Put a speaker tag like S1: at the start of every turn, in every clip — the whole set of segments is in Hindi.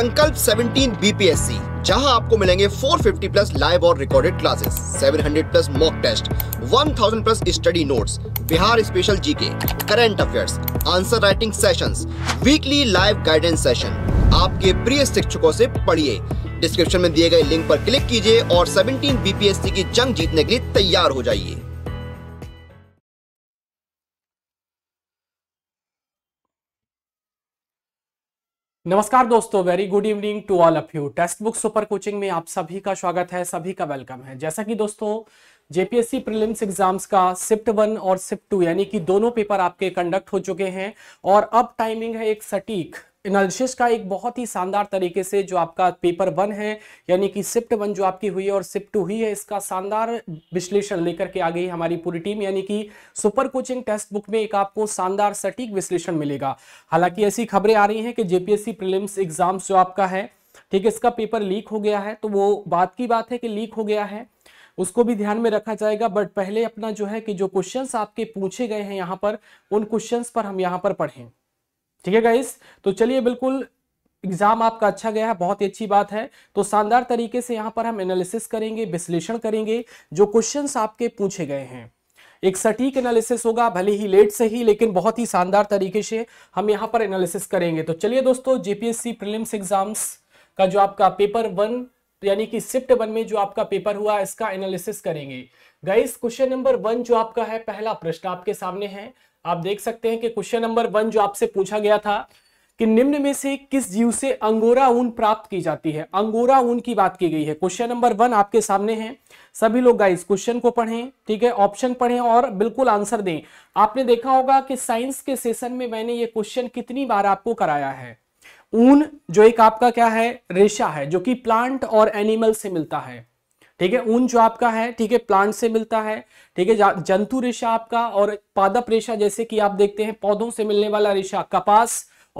S1: संकल्प 17 बीपीएससी जहां आपको मिलेंगे 450 प्लस लाइव और recorded classes 700 plus mock test 1000 plus study notes Bihar special GK current affairs answer writing sessions weekly live guidance session आपके प्रिय शिक्षकों से पढ़िए डिस्क्रिप्शन में दिए गए लिंक पर क्लिक कीजिए और 17 बीपीएससी की जंग जीतने के लिए तैयार हो जाइए नमस्कार दोस्तों very good evening to all of you textbook super coaching में आप सभी का स्वागत है सभी का वेलकम है जैसा कि दोस्तों जेपीएससी प्रीलिम्स एग्जाम्स का सिफ्ट वन और सिफ्ट टू यानी कि दोनों पेपर आपके कंडक्ट हो चुके हैं और अब टाइमिंग है एक सटीक एनालिसिस का एक बहुत ही शानदार तरीके से जो आपका पेपर वन है यानी कि शिफ्ट वन जो आपकी हुई है और शिफ्ट टू हुई है इसका शानदार विश्लेषण लेकर के आ गई हमारी पूरी टीम यानी कि सुपर कोचिंग टेक्स्ट बुक में एक आपको शानदार सटीक विश्लेषण मिलेगा हालांकि ऐसी खबरें आ रही हैं कि जेपीएससी प्रिलिम्स एग्जाम्स जो आपका है ठीक है इसका पेपर लीक हो गया है तो वो बात की बात है कि लीक हो गया है उसको भी ध्यान में रखा जाएगा बट पहले अपना जो है कि जो क्वेश्चंस आपके पूछे गए हैं यहाँ पर उन क्वेश्चंस पर हम यहाँ पर पढ़ें ठीक है गाइस तो चलिए बिल्कुल एग्जाम आपका अच्छा गया है बहुत ही अच्छी बात है तो शानदार तरीके से यहाँ पर हम एनालिसिस करेंगे विश्लेषण करेंगे जो क्वेश्चन आपके पूछे गए हैं एक सटीक एनालिसिस होगा भले ही लेट से ही लेकिन बहुत ही शानदार तरीके से हम यहाँ पर एनालिसिस करेंगे तो चलिए दोस्तों जेपीएससी प्रिलिम्स एग्जाम्स का जो आपका पेपर वन यानी कि शिफ्ट वन में जो आपका पेपर हुआ इसका एनालिसिस करेंगे गाइस क्वेश्चन नंबर वन जो आपका है पहला प्रश्न आपके सामने है आप देख सकते हैं कि क्वेश्चन नंबर वन जो आपसे पूछा गया था कि निम्न में से किस जीव से अंगोरा ऊन प्राप्त की जाती है अंगोरा ऊन की बात की गई है क्वेश्चन नंबर वन आपके सामने है सभी लोग गाइस क्वेश्चन को पढ़ें ठीक है ऑप्शन पढ़ें और बिल्कुल आंसर दें आपने देखा होगा कि साइंस के सेशन में मैंने ये क्वेश्चन कितनी बार आपको कराया है ऊन जो एक आपका क्या है रेशा है जो कि प्लांट और एनिमल से मिलता है ठीक है ऊन जो आपका है ठीक है प्लांट से मिलता है ठीक है जंतु रेशा आपका और पादप रेशा जैसे कि आप देखते हैं पौधों से मिलने वाला रेशा कपास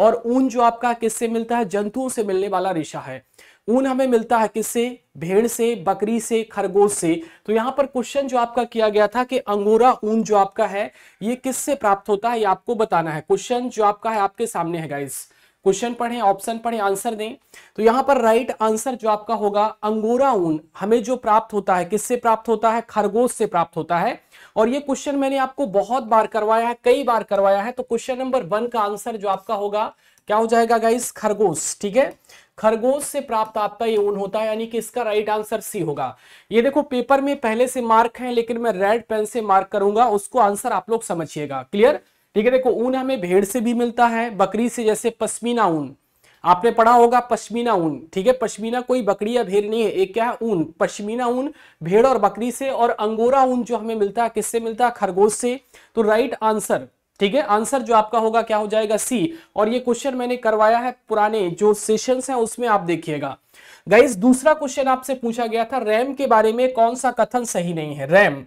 S1: और ऊन जो आपका किससे मिलता है जंतुओं से मिलने वाला रेशा है ऊन हमें मिलता है किससे भेड़ से बकरी से खरगोश से तो यहां पर क्वेश्चन जो आपका किया गया था कि अंगोरा ऊन जो आपका है ये किससे प्राप्त होता है ये आपको बताना है क्वेश्चन जो आपका है आपके सामने है गाइस क्वेश्चन पढ़ें ऑप्शन पढ़ें आंसर दें तो यहाँ पर राइट आंसर जो आपका होगा अंगोरा ऊन हमें जो प्राप्त होता है किससे प्राप्त होता है खरगोश से प्राप्त होता है और ये क्वेश्चन मैंने आपको बहुत बार करवाया है कई बार करवाया है तो क्वेश्चन नंबर वन का आंसर जो आपका होगा क्या हो जाएगा गाइस खरगोश ठीक है खरगोश से प्राप्त आपका ये ऊन होता है यानी कि इसका राइट आंसर सी होगा ये देखो पेपर में पहले से मार्क है लेकिन मैं रेड पेन से मार्क करूंगा उसको आंसर आप लोग समझिएगा क्लियर ठीक है देखो ऊन हमें भेड़ से भी मिलता है बकरी से जैसे पश्मीना ऊन आपने पढ़ा होगा पश्मीना ऊन ठीक है पश्मीना कोई बकरी या भेड़ नहीं है एक क्या है ऊन पश्मीना ऊन भेड़ और बकरी से और अंगोरा ऊन जो हमें मिलता है किससे मिलता है खरगोश से तो राइट आंसर ठीक है आंसर जो आपका होगा क्या हो जाएगा सी और ये क्वेश्चन मैंने करवाया है पुराने जो सेशंस हैं उसमें आप देखिएगा गाइज दूसरा क्वेश्चन आपसे पूछा गया था रैम के बारे में कौन सा कथन सही नहीं है रैम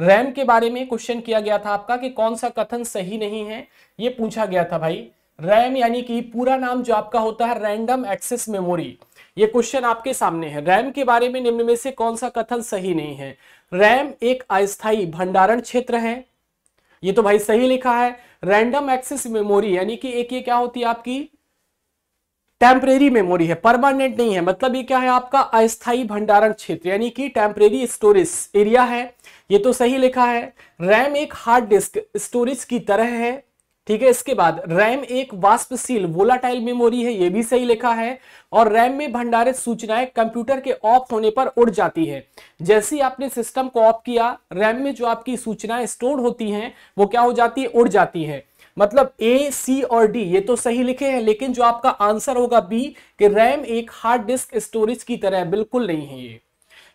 S1: रैम के बारे में क्वेश्चन किया गया था आपका कि कौन सा कथन सही नहीं है ये पूछा गया था भाई रैम यानी कि पूरा नाम जो आपका होता है रैंडम एक्सेस मेमोरी ये क्वेश्चन आपके सामने है रैम के बारे में निम्न में से कौन सा कथन सही नहीं है रैम एक अस्थायी भंडारण क्षेत्र है ये तो भाई सही लिखा है रैंडम एक्सेस मेमोरी यानी कि एक ये क्या होती है आपकी टेम्परेरी मेमोरी है परमानेंट नहीं है मतलब ये क्या है आपका अस्थायी भंडारण क्षेत्र यानी कि टेम्परेरी स्टोरेज एरिया है ये तो सही लिखा है रैम एक हार्ड डिस्क स्टोरेज की तरह है ठीक है इसके बाद रैम एक वाष्पशील वोलाटाइल मेमोरी है ये भी सही लिखा है और रैम में भंडारित सूचनाएं कंप्यूटर के ऑफ होने पर उड़ जाती है जैसे ही आपने सिस्टम को ऑफ किया रैम में जो आपकी सूचनाएं स्टोर होती हैं वो क्या हो जाती है उड़ जाती है मतलब ए सी और डी ये तो सही लिखे हैं लेकिन जो आपका आंसर होगा बी कि रैम एक हार्ड डिस्क स्टोरेज की तरह बिल्कुल नहीं है ये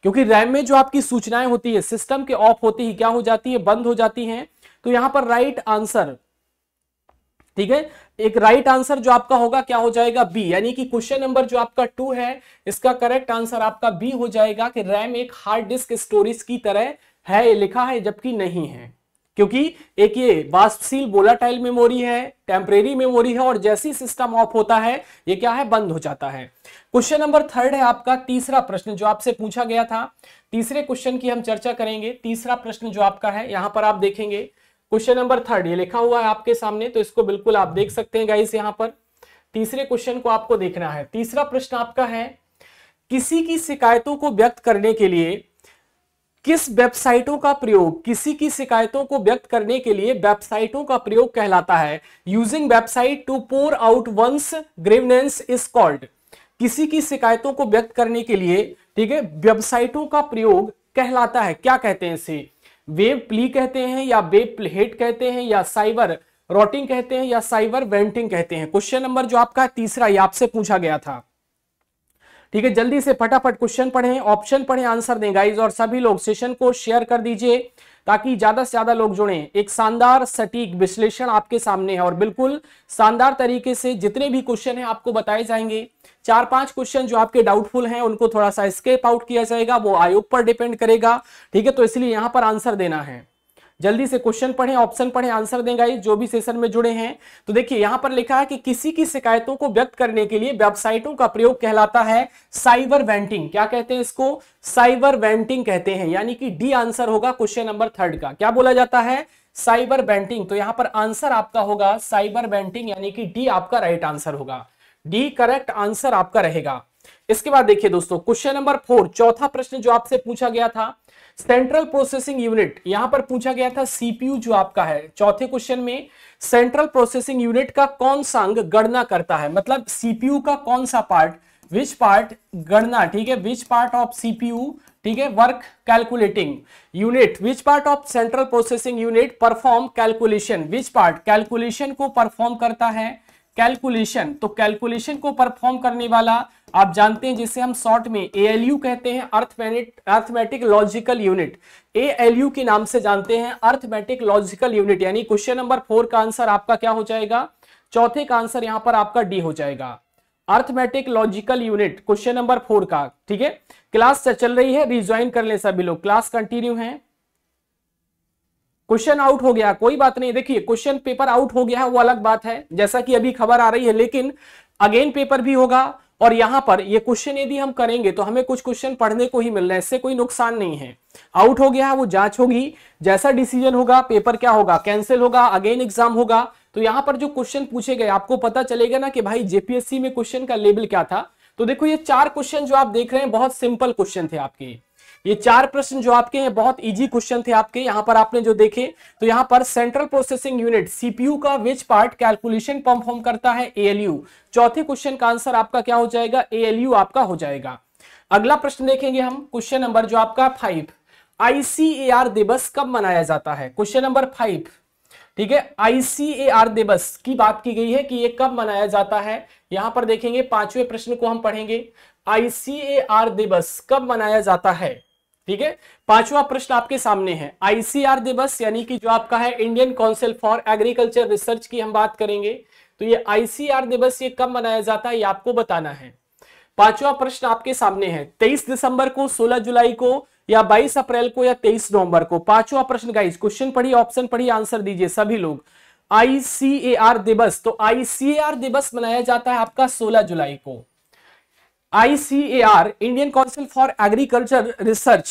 S1: क्योंकि रैम में जो आपकी सूचनाएं होती है सिस्टम के ऑफ होते ही क्या हो जाती है बंद हो जाती हैं तो यहां पर राइट आंसर ठीक है एक राइट right आंसर जो आपका होगा क्या हो जाएगा बी यानी कि क्वेश्चन नंबर जो आपका टू है इसका करेक्ट आंसर आपका बी हो जाएगा कि रैम एक हार्ड डिस्क स्टोरेज की तरह है लिखा है जबकि नहीं है क्योंकि एक ये वास्तशील बोलाटाइल मेमोरी है टेम्परेरी मेमोरी है और जैसे ही सिस्टम ऑफ होता है ये क्या है बंद हो जाता है क्वेश्चन नंबर थर्ड है आपका तीसरा प्रश्न जो आपसे पूछा गया था तीसरे क्वेश्चन की हम चर्चा करेंगे तीसरा प्रश्न जो आपका है यहां पर आप देखेंगे क्वेश्चन नंबर थर्ड ये लिखा हुआ है आपके सामने तो इसको बिल्कुल आप देख सकते हैं गाइस यहां पर तीसरे क्वेश्चन को आपको देखना है तीसरा प्रश्न आपका है किसी की शिकायतों को व्यक्त करने के लिए किस वेबसाइटों का प्रयोग किसी की शिकायतों को व्यक्त करने के लिए वेबसाइटों का प्रयोग कहलाता है using website to pour out one's grievance is called किसी की शिकायतों को व्यक्त करने के लिए ठीक है वेबसाइटों का प्रयोग कहलाता है क्या कहते हैं इसे वेब प्ली कहते हैं या वेब प्लेट कहते हैं या साइबर रोटिंग कहते हैं या साइबर वेंटिंग कहते हैं क्वेश्चन नंबर जो आपका तीसरा ये आपसे पूछा गया था ठीक है जल्दी से फटाफट क्वेश्चन पढ़ें ऑप्शन पढ़ें आंसर दें गाइज और सभी लोग सेशन को शेयर कर दीजिए ताकि ज्यादा से ज्यादा लोग जुड़े एक शानदार सटीक विश्लेषण आपके सामने है और बिल्कुल शानदार तरीके से जितने भी क्वेश्चन है आपको बताए जाएंगे चार पांच क्वेश्चन जो आपके डाउटफुल हैं उनको थोड़ा सा स्केप आउट किया जाएगा वो आयोग पर डिपेंड करेगा ठीक है तो इसलिए यहां पर आंसर देना है जल्दी से क्वेश्चन पढ़ें ऑप्शन पढ़ें आंसर देंगे गाइस जो भी सेशन में जुड़े हैं तो देखिए यहां पर लिखा है कि किसी की शिकायतों को व्यक्त करने के लिए वेबसाइटों का प्रयोग कहलाता है साइबर वेंटिंग क्या कहते हैं इसको साइबर वेंटिंग कहते हैं यानी कि डी आंसर होगा क्वेश्चन नंबर थर्ड का क्या बोला जाता है साइबर वेंटिंग तो यहां पर आंसर आपका होगा साइबर वेंटिंग यानी कि डी आपका राइट आंसर होगा डी करेक्ट आंसर आपका रहेगा इसके बाद देखिए दोस्तों क्वेश्चन नंबर फोर चौथा प्रश्न जो आपसे पूछा गया था सेंट्रल प्रोसेसिंग यूनिट यहां पर पूछा गया था सीपीयू जो आपका है चौथे क्वेश्चन में सेंट्रल प्रोसेसिंग यूनिट का कौन सा अंग गणना करता है मतलब सीपीयू का कौन सा पार्ट विच पार्ट गणना ठीक है विच पार्ट ऑफ सीपीयू ठीक है work calculating unit which part of central processing unit perform calculation which part calculation को परफॉर्म करता है कैलकुलेशन तो कैलकुलेशन को परफॉर्म करने वाला आप जानते हैं जिसे हम शॉर्ट में ए कहते हैं अर्थमेटिक लॉजिकल यूनिट ए के नाम से जानते हैं अर्थमेटिक लॉजिकल यूनिट यानी क्वेश्चन नंबर फोर का आंसर आपका क्या हो जाएगा चौथे का आंसर यहां पर आपका डी हो जाएगा arithmetic logical unit question number four का ठीक है क्लास चल रही है रिज्वाइन कर ले सभी लोग क्लास कंटिन्यू है क्वेश्चन आउट हो गया कोई बात नहीं देखिए क्वेश्चन पेपर आउट हो गया है वो अलग बात है जैसा कि अभी खबर आ रही है लेकिन अगेन पेपर भी होगा और यहां पर ये क्वेश्चन यदि हम करेंगे तो हमें कुछ क्वेश्चन पढ़ने को ही मिल रहा है इससे कोई नुकसान नहीं है आउट हो गया वो जांच होगी जैसा डिसीजन होगा पेपर क्या होगा कैंसिल होगा अगेन एग्जाम होगा तो यहां पर जो क्वेश्चन पूछे गए आपको पता चलेगा ना कि भाई जेपीएससी में क्वेश्चन का लेवल क्या था तो देखो ये चार क्वेश्चन जो आप देख रहे हैं बहुत सिंपल क्वेश्चन थे आपके ये चार प्रश्न जो आपके हैं बहुत इजी क्वेश्चन थे आपके यहाँ पर आपने जो देखे तो यहाँ पर सेंट्रल प्रोसेसिंग यूनिट सीपीयू का विच पार्ट कैलकुलेशन परफॉर्म करता है एएलयू चौथे क्वेश्चन का आंसर आपका क्या हो जाएगा एएलयू आपका हो जाएगा अगला प्रश्न देखेंगे हम क्वेश्चन नंबर जो आपका फाइव आईसीएआर दिवस कब मनाया जाता है क्वेश्चन नंबर फाइव ठीक है आईसीएआर दिवस की बात की गई है कि ये कब मनाया जाता है यहां पर देखेंगे पांचवें प्रश्न को हम पढ़ेंगे आईसीएआर दिवस कब मनाया जाता है ठीक है पांचवा प्रश्न आपके सामने है आईसीआर दिवस यानी कि जो आपका है Indian council for agriculture research की हम बात करेंगे तो ये आईसीआर दिवस ये कब मनाया जाता है ये आपको बताना है पांचवा प्रश्न आपके सामने है 23 दिसंबर को 16 जुलाई को या 22 अप्रैल को या 23 नवंबर को पांचवा प्रश्न गाइस क्वेश्चन पढ़िए ऑप्शन पढ़िए आंसर दीजिए सभी लोग आईसीएआर दिवस तो आईसीएआर दिवस मनाया जाता है आपका 16 जुलाई को ICAR Indian council for agriculture research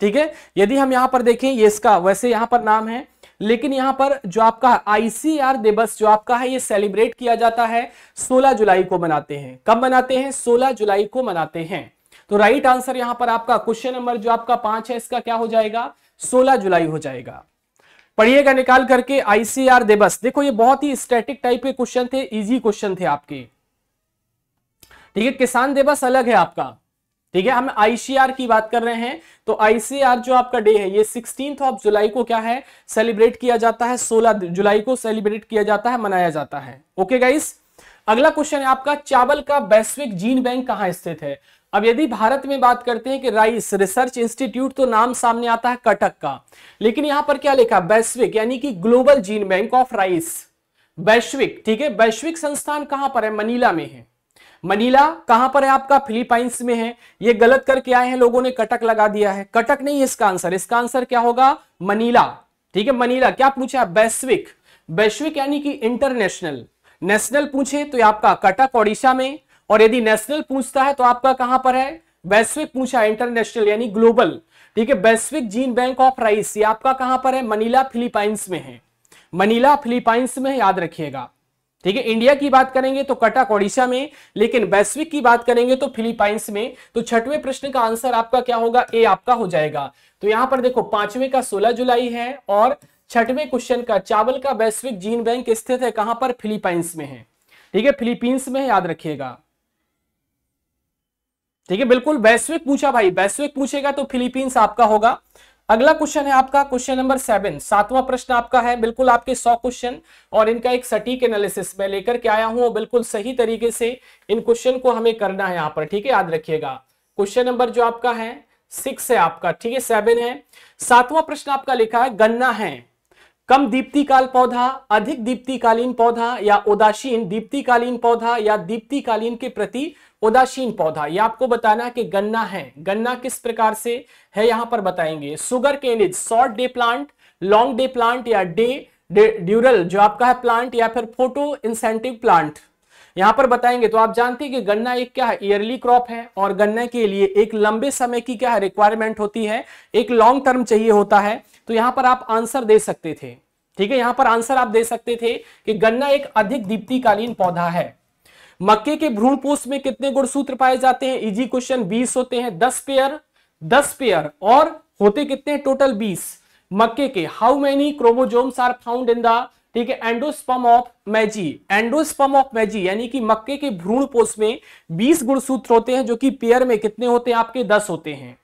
S1: ठीक है यदि हम यहां पर देखें ये इसका वैसे यहां पर नाम है लेकिन यहां पर जो आपका आईसीआर दिवस जो आपका है ये सेलिब्रेट किया जाता है 16 जुलाई को मनाते हैं कब मनाते हैं 16 जुलाई को मनाते हैं तो राइट आंसर यहां पर आपका क्वेश्चन नंबर जो आपका पांच है इसका क्या हो जाएगा 16 जुलाई हो जाएगा पढ़िएगा निकाल करके आईसीआर दिवस देखो ये बहुत ही स्टैटिक टाइप के क्वेश्चन थे इजी क्वेश्चन थे आपके ठीक है किसान दिवस अलग है आपका ठीक है हम आईसीआर की बात कर रहे हैं तो आईसीआर जो आपका डे है ये सिक्सटीन ऑफ जुलाई को क्या है सेलिब्रेट किया जाता है सोलह जुलाई को सेलिब्रेट किया जाता है मनाया जाता है ओके गाइस अगला क्वेश्चन है आपका चावल का वैश्विक जीन बैंक कहां स्थित है अब यदि भारत में बात करते हैं कि राइस रिसर्च इंस्टीट्यूट तो नाम सामने आता है कटक का लेकिन यहां पर क्या लिखा वैश्विक यानी कि global gene bank of rice वैश्विक ठीक है वैश्विक संस्थान कहां पर है मनीला में है मनीला कहां पर है आपका फिलीपाइंस में है ये गलत करके आए हैं लोगों ने कटक लगा दिया है कटक नहीं है इसका आंसर इसका आंसर क्या होगा मनीला ठीक है मनीला क्या पूछा वैश्विक वैश्विक यानी कि इंटरनेशनल नेशनल पूछे तो आपका कटक ओडिशा में और यदि नेशनल पूछता है तो आपका कहां पर है वैश्विक पूछा इंटरनेशनल यानी ग्लोबल ठीक है वैश्विक जीन बैंक ऑफ राइस ये आपका कहां पर है मनीला फिलीपाइंस में है मनीला फिलीपाइंस में याद रखिएगा ठीक है इंडिया की बात करेंगे तो कटक ओडिशा में लेकिन वैश्विक की बात करेंगे तो फिलीपाइंस में तो छठवें प्रश्न का आंसर आपका क्या होगा ए आपका हो जाएगा तो यहां पर देखो पांचवें का सोलह जुलाई है और छठवें क्वेश्चन का चावल का वैश्विक जीन बैंक स्थित है कहां पर फिलीपाइंस में है ठीक है फिलीपींस में याद रखिएगा ठीक है बिल्कुल वैश्विक पूछा भाई वैश्विक पूछेगा तो फिलीपींस आपका होगा अगला क्वेश्चन है आपका क्वेश्चन नंबर सेवन सातवां प्रश्न आपका है बिल्कुल आपके सौ क्वेश्चन और इनका एक सटीक एनालिसिस मैं लेकर के आया हूं बिल्कुल सही तरीके से इन क्वेश्चन को हमें करना है यहां पर ठीक है याद रखिएगा क्वेश्चन नंबर जो आपका है सिक्स है आपका ठीक है सेवन है सातवां प्रश्न आपका लिखा है गन्ना है कम दीप्तिकाल पौधा अधिक दीप्तिकालीन पौधा या उदासीन दीप्तिकालीन पौधा या दीप्तिकालीन के प्रति उदासीन पौधा ये आपको बताना कि गन्ना है गन्ना किस प्रकार से है यहां पर बताएंगे sugar cane is short day plant long day plant या डे ड्यूरल जो आपका है प्लांट या फिर फोटो इंसेंटिव प्लांट यहां पर बताएंगे तो आप जानते हैं कि गन्ना एक क्या है ईयरली क्रॉप है और गन्ना के लिए एक लंबे समय की क्या है रिक्वायरमेंट होती है एक लॉन्ग टर्म चाहिए होता है तो यहां पर आप आंसर दे सकते थे ठीक है यहां पर आंसर आप दे सकते थे कि गन्ना एक अधिक दीप्तिकालीन पौधा है मक्के के भ्रूण पोष में कितने गुणसूत्र पाए जाते हैं इजी क्वेश्चन बीस होते हैं दस पेयर दस पेयर और होते कितने टोटल बीस मक्के के how many chromosomes are found in the ठीक है endosperm of maize endosperm of maize यानी कि मक्के के भ्रूण पोष में 20 गुणसूत्र होते हैं जो कि पेयर में कितने होते हैं आपके 10 होते हैं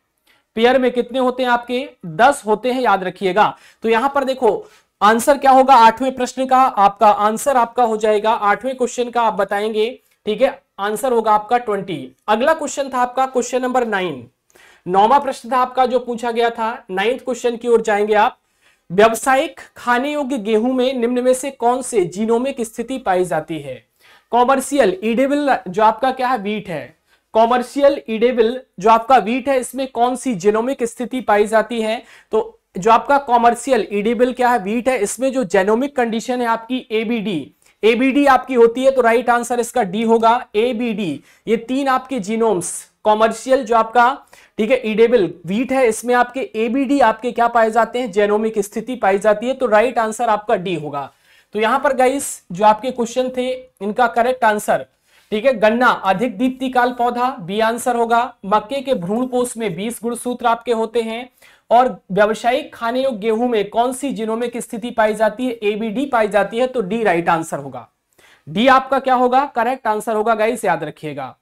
S1: पेयर में कितने होते हैं आपके 10 होते हैं याद रखिएगा तो यहां पर देखो आंसर क्या होगा आठवें प्रश्न का आपका आंसर आपका हो जाएगा आठवें क्वेश्चन का आप बताएंगे ठीक है आंसर होगा आपका ट्वेंटी अगला क्वेश्चन था आपका क्वेश्चन नंबर नाइन नौवा प्रश्न था आपका जो पूछा गया था नाइन्थ क्वेश्चन की ओर जाएंगे आप व्यावसायिक खाने योग्य गेहूं में निम्न में से कौन से जीनोमिक स्थिति पाई जाती है कॉमर्शियल इडेबल जो आपका क्या है वीट है कॉमर्शियल इडेबल जो आपका वीट है इसमें कौन सी जेनोमिक स्थिति पाई जाती है तो जो आपका कॉमर्शियल इडेबल क्या है वीट है इसमें जो जेनोमिक कंडीशन है आपकी एबीडी एबीडी आपकी होती है तो राइट आंसर इसका डी होगा एबीडी ये तीन आपके जीनोम्स कॉमर्शियल जो आपका ठीक है इडेबल वीट है इसमें आपके एबीडी आपके क्या पाए जाते हैं जेनोमिक स्थिति पाई जाती है तो राइट आंसर आपका डी होगा तो यहां पर गाइस जो आपके क्वेश्चन थे इनका करेक्ट आंसर ठीक है गन्ना अधिक दीप्तिकाल पौधा बी आंसर होगा मक्के के भ्रूण पोष में बीस गुणसूत्र आपके होते हैं और व्यावसायिक खाने योग्य गेहूं में कौन सी जिनों में स्थिति पाई जाती है एबीडी पाई जाती है तो डी राइट आंसर होगा डी आपका क्या होगा करेक्ट आंसर होगा गाइस याद रखिएगा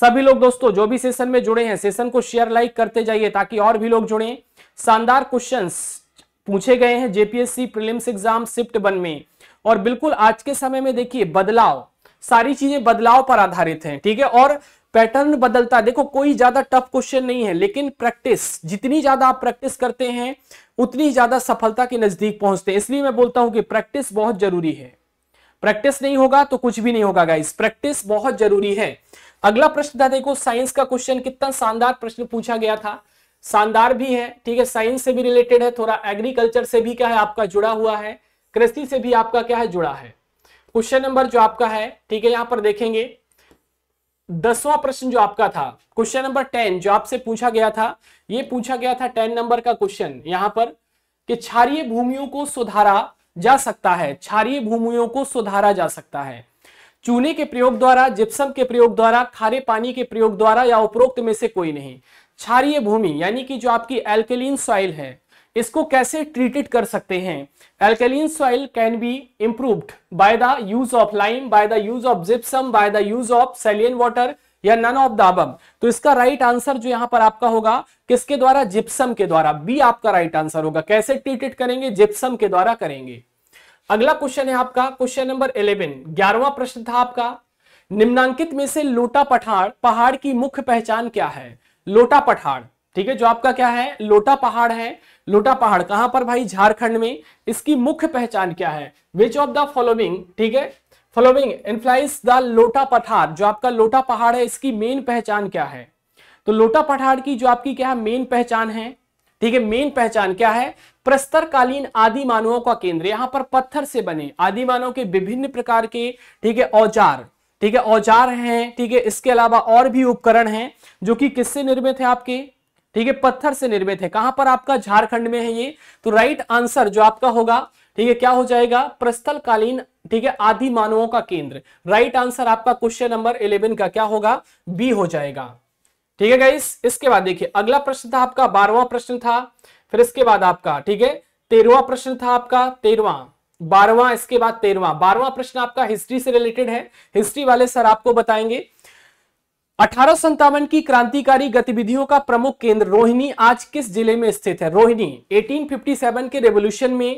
S1: सभी लोग दोस्तों जो भी सेशन में जुड़े हैं सेशन को शेयर लाइक करते जाइए ताकि और भी लोग जुड़े शानदार क्वेश्चन पूछे गए हैं JPSC prelims exam shift one में और बिल्कुल आज के समय में देखिए बदलाव सारी चीजें बदलाव पर आधारित हैं ठीक है और पैटर्न बदलता है देखो कोई ज्यादा टफ क्वेश्चन नहीं है लेकिन प्रैक्टिस जितनी ज्यादा आप प्रैक्टिस करते हैं उतनी ज्यादा सफलता के नजदीक पहुंचते हैं इसलिए मैं बोलता हूं कि प्रैक्टिस बहुत जरूरी है प्रैक्टिस नहीं होगा तो कुछ भी नहीं होगा गाइस प्रैक्टिस बहुत जरूरी है अगला प्रश्न था देखो साइंस का क्वेश्चन कितना शानदार प्रश्न पूछा गया था शानदार भी है ठीक है साइंस से भी रिलेटेड है थोड़ा एग्रीकल्चर से भी क्या है आपका जुड़ा हुआ है कृषि से भी आपका क्या है जुड़ा है क्वेश्चन नंबर जो आपका है ठीक है यहां पर देखेंगे दसवां प्रश्न जो आपका था क्वेश्चन नंबर टेन जो आपसे पूछा गया था ये पूछा गया था टेन नंबर का क्वेश्चन यहां पर कि क्षारिय भूमियों को सुधारा जा सकता है क्षारिय भूमियों को सुधारा जा सकता है चूने के प्रयोग द्वारा जिप्सम के प्रयोग द्वारा खारे पानी के प्रयोग द्वारा या उपरोक्त में से कोई नहीं क्षारिय भूमि यानी कि जो आपकी एल्केलिन सॉइल है इसको कैसे ट्रीटेड कर सकते हैं alkaline soil can be improved by the use of lime by the use of gypsum by the use of saline water या नन ऑफ द अबम तो इसका राइट right आंसर जो यहां पर आपका होगा किसके द्वारा जिप्सम के द्वारा बी आपका राइट right आंसर होगा कैसे ट्रीटेड करेंगे जिप्सम के द्वारा करेंगे अगला क्वेश्चन है आपका क्वेश्चन नंबर इलेवन ग्यारहवा प्रश्न था आपका निम्नांकित में से लोटा पठाड़ पहाड़ की मुख्य पहचान क्या है लोटा पठाड़ ठीक है जो आपका क्या है लोटा पहाड़ है लोटा पहाड़ कहां पर भाई झारखंड में इसकी मुख्य पहचान क्या है विच ऑफ द फॉलोइंग ठीक है फॉलोइंग इन्फ्लाइंस द लोटा पठार जो आपका लोटा पहाड़ है इसकी मेन पहचान क्या है तो लोटा पठार की जो आपकी क्या है मेन पहचान है ठीक है मेन पहचान क्या है प्रस्तरकालीन आदि मानवों का केंद्र यहां पर पत्थर से बने आदि मानव के विभिन्न प्रकार के ठीक है औजार ठीक है औजार हैं ठीक है इसके अलावा और भी उपकरण हैं जो कि किससे निर्मित है आपके ठीक है पत्थर से निर्मित है कहां पर आपका झारखंड में है ये तो राइट आंसर जो आपका होगा ठीक है क्या हो जाएगा प्रस्थलकालीन ठीक है आदि मानवों का केंद्र राइट आंसर आपका क्वेश्चन नंबर इलेवन का क्या होगा बी हो जाएगा ठीक है गाइस इसके बाद देखिए अगला प्रश्न था आपका बारहवा प्रश्न था फिर इसके बाद आपका ठीक है तेरहवा प्रश्न था आपका तेरवा बारहवा इसके बाद तेरवा बारहवा प्रश्न आपका हिस्ट्री से रिलेटेड है हिस्ट्री वाले सर आपको बताएंगे अठारह की क्रांतिकारी गतिविधियों का प्रमुख केंद्र रोहिणी आज किस जिले में स्थित है रोहिणी 1857 के रेवोल्यूशन में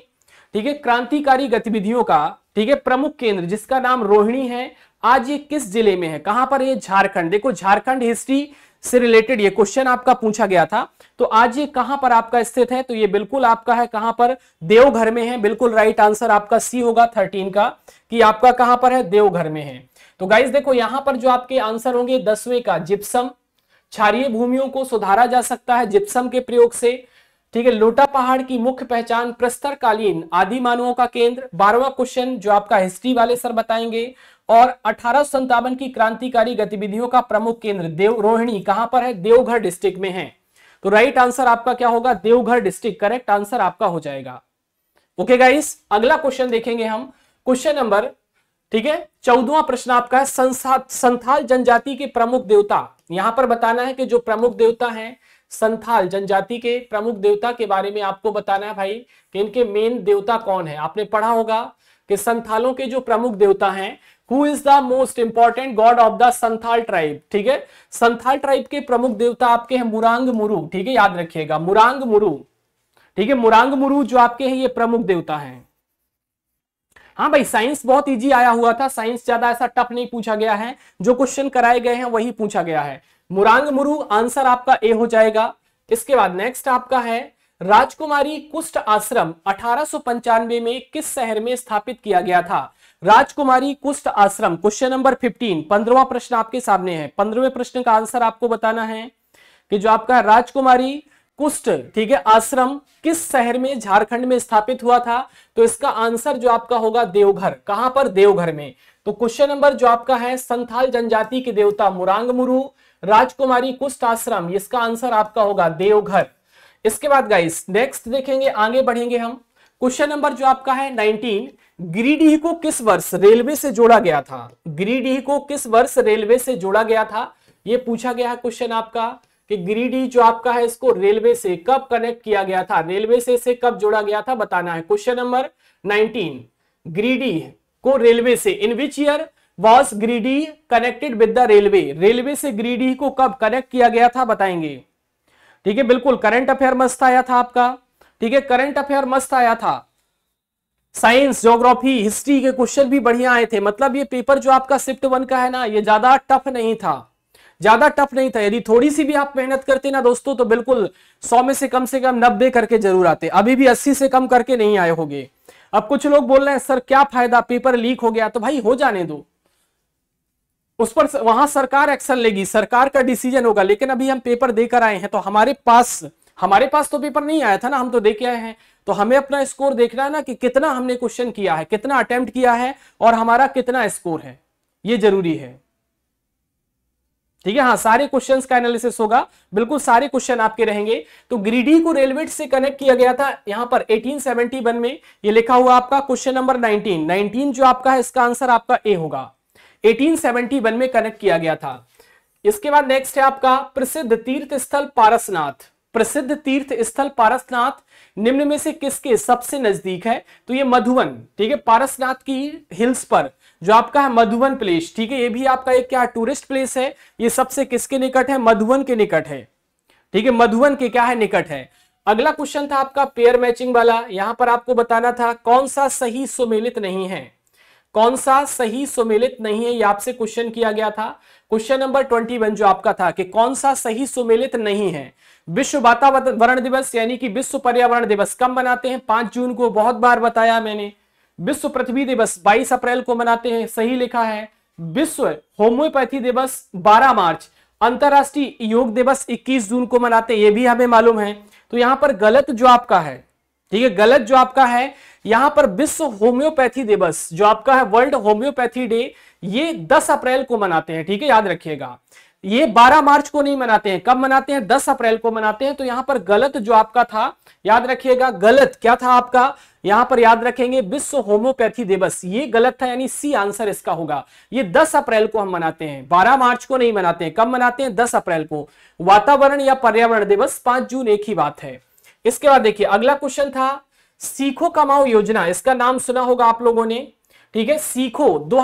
S1: ठीक है क्रांतिकारी गतिविधियों का ठीक है प्रमुख केंद्र जिसका नाम रोहिणी है आज ये किस जिले में है कहां पर ये झारखंड देखो झारखंड हिस्ट्री से रिलेटेड ये क्वेश्चन आपका पूछा गया था तो आज ये कहां पर आपका स्थित है तो ये बिल्कुल आपका है कहां पर देवघर में है बिल्कुल राइट आंसर आपका सी होगा थर्टीन का कि आपका कहां पर है देवघर में है तो गाइज देखो यहां पर जो आपके आंसर होंगे दसवें का जिप्सम क्षारिय भूमियों को सुधारा जा सकता है जिप्सम के प्रयोग से ठीक है लोटा पहाड़ की मुख्य पहचान प्रस्तर कालीन आदि मानवों का केंद्र बारहवा क्वेश्चन जो आपका हिस्ट्री वाले सर बताएंगे और अठारह की क्रांतिकारी गतिविधियों का प्रमुख केंद्र देव रोहिणी कहां पर है देवघर डिस्ट्रिक्ट में है तो राइट आंसर आपका क्या होगा देवघर डिस्ट्रिक्ट करेक्ट आंसर आपका हो जाएगा ओके okay गाइस अगला क्वेश्चन देखेंगे हम क्वेश्चन नंबर ठीक है चौदवा प्रश्न आपका है संथाल जनजाति के प्रमुख देवता यहां पर बताना है कि जो प्रमुख देवता है संथाल जनजाति के प्रमुख देवता के बारे में आपको बताना है भाई कि इनके मेन देवता कौन है आपने पढ़ा होगा कि संथालों के जो प्रमुख देवता हैं who is the most important god of the Santhal tribe ठीक है संथाल ट्राइब के प्रमुख देवता आपके हैं मुरांग मुरु ठीक है याद रखिएगा मुरांग मुरु ठीक है मुरांग मुरु जो आपके हैं ये प्रमुख देवता हैं हाँ भाई साइंस बहुत इजी आया हुआ था साइंस ज्यादा ऐसा टफ नहीं पूछा गया है जो क्वेश्चन कराए गए हैं वही पूछा गया है मुरांग मुरु आंसर आपका ए हो जाएगा इसके बाद नेक्स्ट आपका है राजकुमारी कुष्ठ आश्रम अठारह में किस शहर में स्थापित किया गया था राजकुमारी कुष्ठ आश्रम क्वेश्चन नंबर 15 पंद्रवा प्रश्न आपके सामने है पंद्रहवें प्रश्न का आंसर आपको बताना है कि जो आपका राजकुमारी कुष्ट ठीक है आश्रम किस शहर में झारखंड में स्थापित हुआ था तो इसका आंसर जो आपका होगा देवघर कहां पर देवघर में तो क्वेश्चन नंबर जो आपका है संथाल जनजाति के देवता मुरांग मुरु राजकुमारी कुष्ट आश्रम इसका आंसर आपका होगा देवघर इसके बाद गाइस नेक्स्ट देखेंगे आगे बढ़ेंगे हम क्वेश्चन नंबर जो आपका है 19 गिरिडीह को किस वर्ष रेलवे से जोड़ा गया था गिरिडीह को किस वर्ष रेलवे से जोड़ा गया था यह पूछा गया है क्वेश्चन आपका कि गिरिडीह जो आपका है इसको रेलवे से कब कनेक्ट किया गया था रेलवे से इसे कब जोड़ा गया था बताना है क्वेश्चन नंबर 19 गिरिडीह को रेलवे से in which year was Giridih connected with the railway railway से ग्रीडी को कब कनेक्ट किया गया था बताएंगे ठीक है बिल्कुल करंट अफेयर मस्त आया था आपका ठीक है करंट अफेयर मस्त आया था साइंस ज्योग्राफी हिस्ट्री के क्वेश्चन भी बढ़िया आए थे मतलब ये पेपर जो आपका शिफ्ट वन का है ना ये ज्यादा टफ नहीं था ज्यादा टफ नहीं था यदि थोड़ी सी भी आप मेहनत करते ना दोस्तों तो बिल्कुल सौ में से कम से कम नब्बे करके जरूर आते अभी भी अस्सी से कम करके नहीं आए होंगे अब कुछ लोग बोल रहे हैं सर क्या फायदा पेपर लीक हो गया तो भाई हो जाने दो उस पर वहां सरकार एक्शन लेगी सरकार का डिसीजन होगा लेकिन अभी हम पेपर देकर आए हैं तो हमारे पास हमारे पास तो पेपर नहीं आया था ना हम तो दे के आए हैं तो हमें अपना स्कोर देखना है ना कि कितना हमने क्वेश्चन किया है कितना अटेम्प्ट किया है और हमारा कितना स्कोर है ये जरूरी है ठीक है हाँ सारे क्वेश्चन का एनालिसिस होगा बिल्कुल सारे क्वेश्चन आपके रहेंगे तो ग्रीडी को रेलवे से कनेक्ट किया गया था यहां पर 1871 में ये लिखा हुआ आपका क्वेश्चन नंबर 19 19 जो आपका है इसका आंसर आपका ए होगा 1871 में कनेक्ट किया गया था इसके बाद नेक्स्ट है आपका प्रसिद्ध तीर्थ स्थल पारसनाथ प्रसिद्ध तीर्थ स्थल पारसनाथ निम्न में से किसके सबसे नजदीक है तो ये मधुवन ठीक है पारसनाथ की हिल्स पर जो आपका है मधुबन प्लेस ठीक है ये भी आपका एक क्या टूरिस्ट प्लेस है ये सबसे किसके निकट है मधुबन के निकट है ठीक है मधुबन के क्या है निकट है अगला क्वेश्चन था आपका पेयर मैचिंग वाला यहां पर आपको बताना था कौन सा सही सुमेलित नहीं है कौन सा सही सुमेलित नहीं है ये आपसे क्वेश्चन किया गया था क्वेश्चन नंबर ट्वेंटी वन जो आपका था कि कौन सा सही सुमेलित नहीं है विश्व वातावरण दिवस यानी कि विश्व पर्यावरण दिवस कब मनाते हैं पांच जून को बहुत बार बताया मैंने विश्व पृथ्वी दिवस 22 अप्रैल को मनाते हैं सही लिखा है विश्व होम्योपैथी दिवस 12 मार्च अंतरराष्ट्रीय योग दिवस 21 जून को मनाते हैं ये भी हमें मालूम है तो यहां पर गलत जो आपका है ठीक है गलत जो आपका है यहां पर विश्व होम्योपैथी दिवस जो आपका है वर्ल्ड होम्योपैथी डे ये 10 अप्रैल को मनाते हैं ठीक है याद रखिएगा ये 12 मार्च को नहीं मनाते हैं कब मनाते हैं 10 अप्रैल को मनाते हैं तो यहां पर गलत जो आपका था याद रखिएगा गलत क्या था आपका यहां पर याद रखेंगे विश्व होम्योपैथी दिवस ये गलत था यानी सी आंसर इसका होगा ये 10 अप्रैल को हम मनाते हैं 12 मार्च को नहीं मनाते हैं कब मनाते हैं 10 अप्रैल को वातावरण या पर्यावरण दिवस 5 जून एक ही बात है इसके बाद देखिए अगला क्वेश्चन था सीखो कमाओ योजना इसका नाम सुना होगा आप लोगों ने ठीक है सीखो दो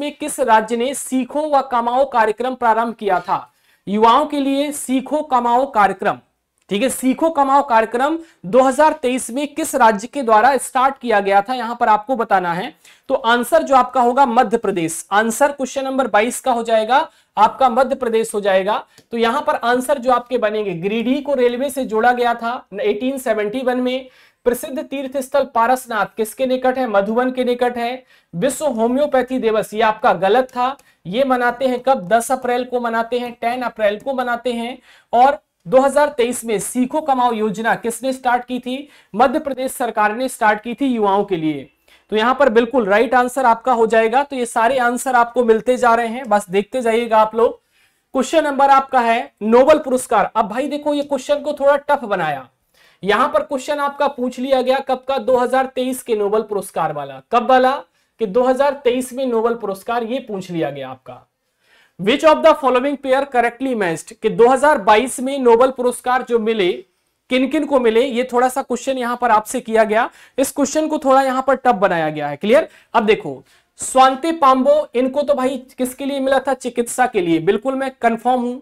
S1: में किस राज्य ने सीखो व कमाओ कार्यक्रम प्रारंभ किया था युवाओं के लिए सीखो कमाओ कार्यक्रम ठीक है सीखो कमाओ कार्यक्रम 2023 में किस राज्य के द्वारा स्टार्ट किया गया था यहां पर आपको बताना है तो आंसर जो आपका होगा Madhya Pradesh answer question number 22 का हो जाएगा आपका मध्य प्रदेश हो जाएगा तो यहां पर आंसर जो आपके बनेंगे ग्रीडी को रेलवे से जोड़ा गया था 1871 में प्रसिद्ध तीर्थ स्थल पारसनाथ किसके निकट है मधुबन के निकट है विश्व होम्योपैथी दिवस ये आपका गलत था ये मनाते हैं कब 10 अप्रैल को मनाते हैं 10 अप्रैल को मनाते हैं और 2023 में सीखो कमाओ योजना किसने स्टार्ट की थी मध्य प्रदेश सरकार ने स्टार्ट की थी युवाओं के लिए तो यहां पर बिल्कुल राइट आंसर आपका हो जाएगा तो ये सारे आंसर आपको मिलते जा रहे हैं बस देखते जाइएगा आप लोग क्वेश्चन नंबर आपका है नोबल पुरस्कार अब भाई देखो ये क्वेश्चन को थोड़ा टफ बनाया यहां पर क्वेश्चन आपका पूछ लिया गया कब का 2023 के नोबल पुरस्कार वाला कब वाला कि 2023 में नोबल पुरस्कार ये पूछ लिया गया आपका which of the following pair correctly दो कि 2022 में नोबल पुरस्कार जो मिले किन किन को मिले ये थोड़ा सा क्वेश्चन यहां पर आपसे किया गया इस क्वेश्चन को थोड़ा यहां पर टफ बनाया गया है क्लियर अब देखो स्वांति पाम्बो इनको तो भाई किसके लिए मिला था चिकित्सा के लिए बिल्कुल मैं कंफर्म हूं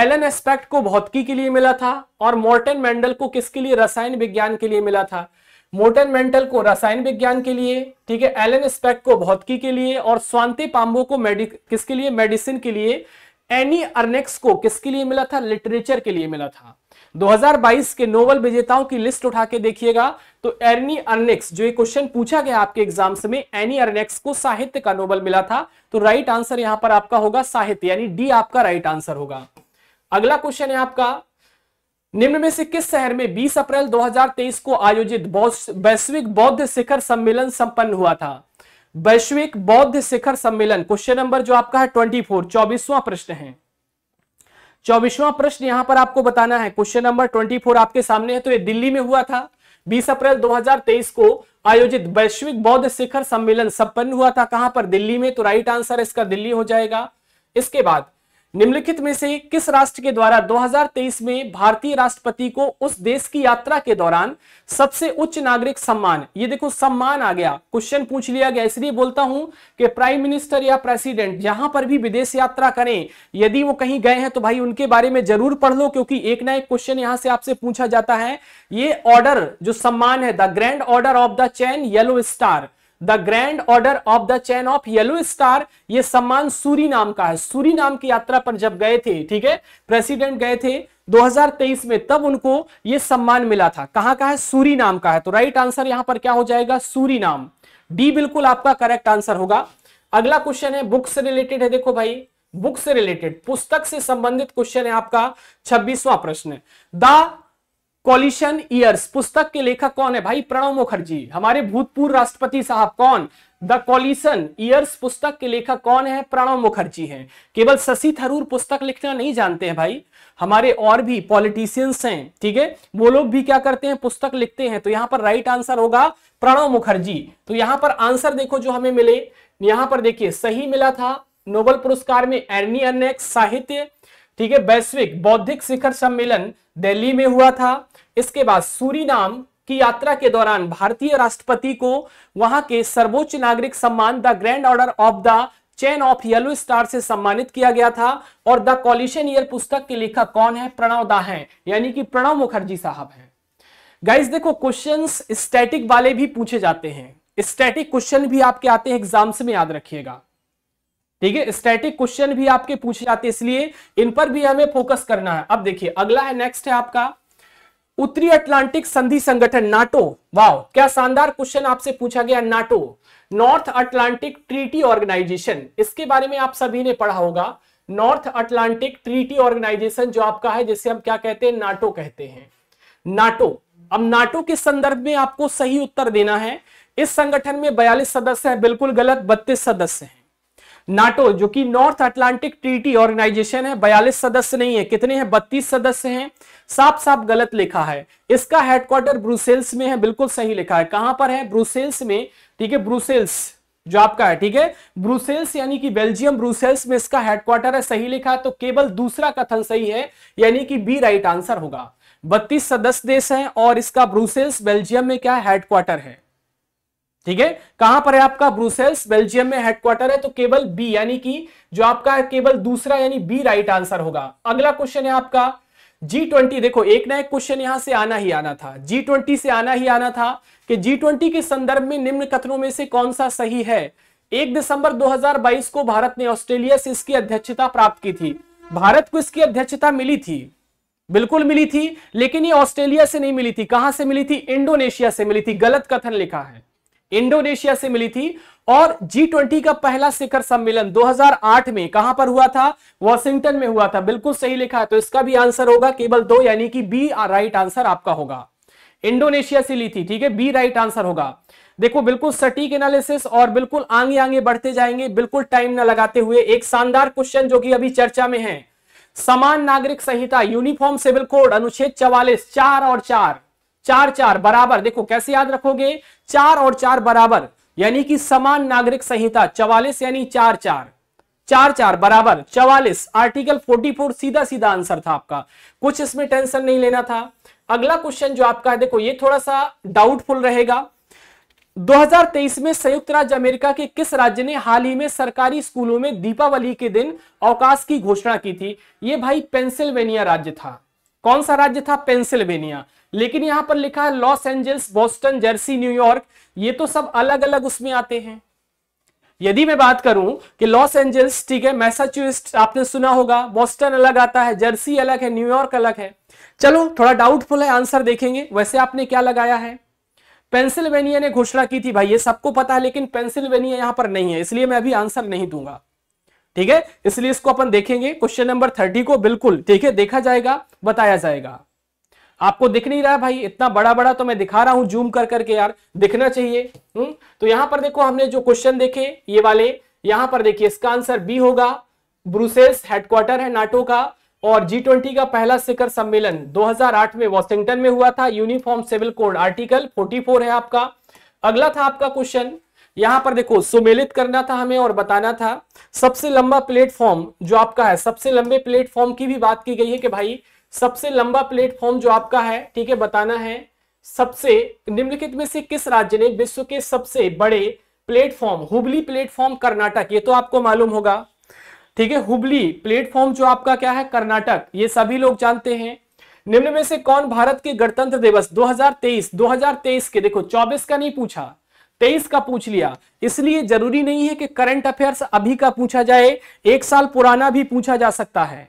S1: एलन एस्पेक्ट को भौतिकी के लिए मिला था और मोर्टेन मेंडल को किसके लिए रसायन विज्ञान के लिए मिला था मोटन मेंटल को रसायन विज्ञान के लिए ठीक है एलन स्पेक को भौतिकी के लिए और स्वांति पाम्बो को मेडिक किसके लिए मेडिसिन के लिए एनी अर्नेक्स को किसके लिए मिला था लिटरेचर के लिए मिला था 2022 के नोबल विजेताओं की लिस्ट उठा के देखिएगा तो एनी अर्नेक्स जो ये क्वेश्चन पूछा गया आपके एग्जाम्स में एनी अर्नेक्स को साहित्य का नोबल मिला था तो राइट आंसर यहां पर आपका होगा साहित्य यानी डी आपका राइट आंसर होगा अगला क्वेश्चन है आपका निम्न में से किस शहर में 20 अप्रैल 2023 को आयोजित वैश्विक बौद्ध शिखर सम्मेलन संपन्न हुआ था वैश्विक बौद्ध शिखर सम्मेलन क्वेश्चन नंबर जो आपका है 24 फोर प्रश्न है चौबीसवां प्रश्न यहां पर आपको बताना है क्वेश्चन नंबर 24 आपके सामने है तो ये दिल्ली में हुआ था 20 अप्रैल 2023 को आयोजित वैश्विक बौद्ध शिखर सम्मेलन संपन्न हुआ था कहां पर दिल्ली में तो राइट आंसर इसका दिल्ली हो जाएगा इसके बाद निम्नलिखित में से किस राष्ट्र के द्वारा 2023 में भारतीय राष्ट्रपति को उस देश की यात्रा के दौरान सबसे उच्च नागरिक सम्मान ये देखो सम्मान आ गया क्वेश्चन पूछ लिया गया इसलिए बोलता हूं कि प्राइम मिनिस्टर या प्रेसिडेंट जहां पर भी विदेश यात्रा करें यदि वो कहीं गए हैं तो भाई उनके बारे में जरूर पढ़ लो क्योंकि एक ना एक क्वेश्चन यहां से आपसे पूछा जाता है ये ऑर्डर जो सम्मान है the grand order of the chain yellow star the grand order of the chain of yellow star ये सम्मान सूरी नाम का है सूरी नाम की यात्रा पर जब गए थे ठीक है प्रेसिडेंट गए थे 2023 में तब उनको ये सम्मान मिला था कहां का है सूरी नाम का है तो राइट आंसर यहां पर क्या हो जाएगा सूरी नाम डी बिल्कुल आपका करेक्ट आंसर होगा अगला क्वेश्चन है बुक से रिलेटेड है देखो भाई बुक से रिलेटेड पुस्तक से संबंधित क्वेश्चन है आपका छब्बीसवा प्रश्न द कॉलिशन ईयर्स पुस्तक के लेखक कौन है भाई प्रणव मुखर्जी हमारे भूतपूर्व राष्ट्रपति साहब कौन द कॉलिशन ईयर्स पुस्तक के लेखक कौन है प्रणव मुखर्जी हैं केवल शशि थरूर पुस्तक लिखना नहीं जानते हैं भाई हमारे और भी पॉलिटिशियंस हैं ठीक है वो लोग भी क्या करते हैं पुस्तक लिखते हैं तो यहां पर राइट आंसर होगा प्रणव मुखर्जी तो यहां पर आंसर देखो जो हमें मिले यहां पर देखिए सही मिला था नोबल पुरस्कार में एर्नी साहित्य ठीक है वैश्विक बौद्धिक शिखर सम्मेलन दिल्ली में हुआ था इसके बाद सूरीनाम की यात्रा के दौरान भारतीय राष्ट्रपति को वहां के सर्वोच्च नागरिक सम्मान the grand order of the chain of yellow star से सम्मानित किया गया था और द कॉलिशन ईयर पुस्तक के लेखक कौन है प्रणव दा है यानी कि प्रणव मुखर्जी साहब हैं गाइस देखो क्वेश्चंस स्टैटिक वाले भी पूछे जाते हैं स्टैटिक क्वेश्चन भी आपके आते हैं एग्जाम्स में याद रखिएगा ठीक है स्टैटिक क्वेश्चन भी आपके पूछे जाते हैं इसलिए इन पर भी हमें फोकस करना है अब देखिए अगला है नेक्स्ट है आपका उत्तरी अटलांटिक संधि संगठन नाटो वाओ क्या शानदार क्वेश्चन आपसे पूछा गया NATO North Atlantic Treaty Organization इसके बारे में आप सभी ने पढ़ा होगा नॉर्थ अटलांटिक ट्रीटी ऑर्गेनाइजेशन जो आपका है जिसे हम क्या कहते हैं नाटो कहते हैं नाटो अब नाटो के संदर्भ में आपको सही उत्तर देना है इस संगठन में बयालीस सदस्य है बिल्कुल गलत बत्तीस सदस्य है नाटो जो कि नॉर्थ अटलांटिक ट्रीटी ऑर्गेनाइजेशन है बयालीस सदस्य नहीं है कितने हैं बत्तीस सदस्य हैं साफ साफ गलत लिखा है इसका हेडक्वार्टर ब्रुसेल्स में है बिल्कुल सही लिखा है कहां पर है ब्रुसेल्स में ठीक है ब्रुसेल्स जो आपका है ठीक है ब्रुसेल्स यानी कि बेल्जियम ब्रुसेल्स में इसका हेडक्वार्टर है सही लिखा है तो केवल दूसरा कथन सही है यानी कि बी राइट आंसर होगा बत्तीस सदस्य देश हैं और इसका ब्रुसेल्स बेल्जियम में क्या हेडक्वार्टर है ठीक है कहां पर है आपका ब्रुसेल्स बेल्जियम में हेडक्वार्टर है तो केवल बी यानी कि जो आपका केवल दूसरा यानी बी राइट आंसर होगा अगला क्वेश्चन है आपका जी ट्वेंटी देखो एक ना एक क्वेश्चन यहां से आना ही आना था जी ट्वेंटी से आना ही आना था कि जी ट्वेंटी के संदर्भ में निम्न कथनों में से कौन सा सही है एक दिसंबर 2022 को भारत ने ऑस्ट्रेलिया से इसकी अध्यक्षता प्राप्त की थी भारत को इसकी अध्यक्षता मिली थी बिल्कुल मिली थी लेकिन ये ऑस्ट्रेलिया से नहीं मिली थी कहां से मिली थी इंडोनेशिया से मिली थी गलत कथन लिखा है इंडोनेशिया से मिली थी और जी ट्वेंटी का पहला शिखर सम्मेलन 2008 में कहां पर हुआ था वॉशिंगटन में हुआ था बिल्कुल सही लिखा है तो इसका भी आंसर होगा केवल दो यानी कि बी राइट आंसर आपका होगा इंडोनेशिया से ली थी ठीक है बी राइट आंसर होगा देखो बिल्कुल सटीक एनालिसिस और बिल्कुल आगे आगे बढ़ते जाएंगे बिल्कुल टाइम ना लगाते हुए एक शानदार क्वेश्चन जो कि अभी चर्चा में है समान नागरिक संहिता यूनिफॉर्म सिविल कोड अनुच्छेद चवालीस चार और चार चार चार बराबर देखो कैसे याद रखोगे चार और चार बराबर यानी कि समान नागरिक संहिता चवालीस यानी चार चार चार चार बराबर चवालीस आर्टिकल 44 सीधा सीधा आंसर था आपका कुछ इसमें टेंशन नहीं लेना था अगला क्वेश्चन जो आपका है देखो ये थोड़ा सा डाउटफुल रहेगा 2023 में संयुक्त राज्य अमेरिका के किस राज्य ने हाल ही में सरकारी स्कूलों में दीपावली के दिन अवकाश की घोषणा की थी ये भाई पेंसिल्वेनिया राज्य था कौन सा राज्य था पेंसिल्वेनिया लेकिन यहां पर लिखा है Los Angeles Boston Jersey New York ये तो सब अलग अलग उसमें आते हैं यदि मैं बात करूं कि लॉस एंजल्स ठीक है मैसाचुसेट्स आपने सुना होगा बोस्टन अलग आता है जर्सी अलग है न्यूयॉर्क अलग है चलो थोड़ा डाउटफुल है आंसर देखेंगे वैसे आपने क्या लगाया है पेंसिल्वेनिया ने घोषणा की थी भाई ये सबको पता है लेकिन पेंसिल्वेनिया यहां पर नहीं है इसलिए मैं अभी आंसर नहीं दूंगा ठीक है इसलिए इसको अपन देखेंगे क्वेश्चन नंबर थर्टी को बिल्कुल ठीक है देखा जाएगा बताया जाएगा आपको दिख नहीं रहा भाई इतना बड़ा बड़ा तो मैं दिखा रहा हूं जूम कर करके यार दिखना चाहिए हुँ? हम्म? तो यहां पर देखो हमने जो क्वेश्चन देखे ये वाले यहां पर देखिए इसका आंसर बी होगा ब्रुसेल्स हेडक्वार्टर है नाटो का और जी ट्वेंटी का पहला शिखर सम्मेलन 2008 में वॉशिंगटन में हुआ था यूनिफॉर्म सिविल कोड आर्टिकल 44 है आपका अगला था आपका क्वेश्चन यहां पर देखो सुमेलित करना था हमें और बताना था सबसे लंबा प्लेटफॉर्म जो आपका है सबसे लंबे प्लेटफॉर्म की भी बात की गई है कि भाई सबसे लंबा प्लेटफॉर्म जो आपका है ठीक है बताना है सबसे निम्नलिखित में से किस राज्य ने विश्व के सबसे बड़े प्लेटफॉर्म हुबली प्लेटफॉर्म कर्नाटक ये तो आपको मालूम होगा ठीक है हुबली प्लेटफॉर्म जो आपका क्या है कर्नाटक ये सभी लोग जानते हैं निम्न में से कौन भारत के गणतंत्र दिवस 2023 2023 के देखो 24 का नहीं पूछा तेईस का पूछ लिया इसलिए जरूरी नहीं है कि करंट अफेयर्स अभी का पूछा जाए एक साल पुराना भी पूछा जा सकता है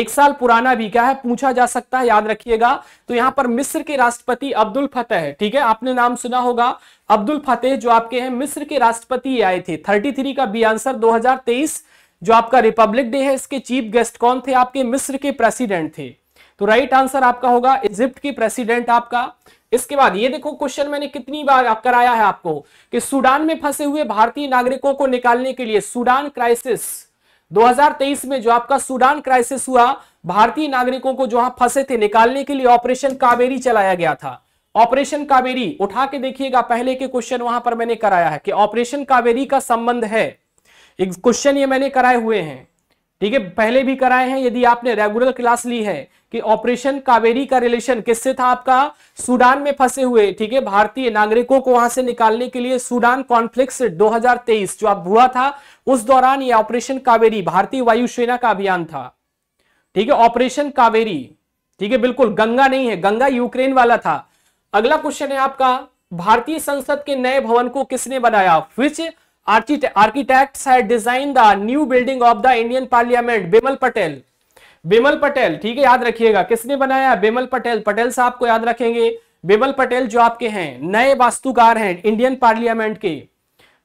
S1: एक साल पुराना भी क्या है पूछा जा सकता है याद रखिएगा तो यहां पर मिस्र के राष्ट्रपति अब्दुल फतेह ठीक है आपने नाम सुना होगा अब्दुल फतेह जो आपके हैं मिस्र के राष्ट्रपति आए थे 33 का बी आंसर 2023 जो आपका रिपब्लिक डे है इसके चीफ गेस्ट कौन थे आपके मिस्र के प्रेसिडेंट थे तो राइट आंसर आपका होगा इजिप्ट के प्रेसिडेंट आपका इसके बाद ये देखो क्वेश्चन मैंने कितनी बार कराया है आपको कि सूडान में फंसे हुए भारतीय नागरिकों को निकालने के लिए सूडान क्राइसिस 2023 में जो आपका सूडान क्राइसिस हुआ भारतीय नागरिकों को जो फंसे थे निकालने के लिए ऑपरेशन कावेरी चलाया गया था ऑपरेशन कावेरी उठा के देखिएगा पहले के क्वेश्चन वहां पर मैंने कराया है कि ऑपरेशन कावेरी का संबंध है एक क्वेश्चन ये मैंने कराए हुए हैं ठीक है पहले भी कराए हैं यदि आपने रेगुलर क्लास ली है कि ऑपरेशन कावेरी का रिलेशन किससे था आपका सूडान में फंसे हुए ठीक है भारतीय नागरिकों को वहां से निकालने के लिए सूडान कॉन्फ्लिक्स 2023 जो अब हुआ था उस दौरान यह ऑपरेशन कावेरी भारतीय वायुसेना का अभियान था ठीक है ऑपरेशन कावेरी ठीक है बिल्कुल गंगा नहीं है गंगा यूक्रेन वाला था अगला क्वेश्चन है आपका भारतीय संसद के नए भवन को किसने बनाया which architect has designed the new building of the Indian parliament Bimal Patel Bimal Patel ठीक है याद रखिएगा किसने बनाया बेमल पटेल पटेल साहब को याद रखेंगे बिमल पटेल जो आपके हैं नए वास्तुकार हैं इंडियन पार्लियामेंट के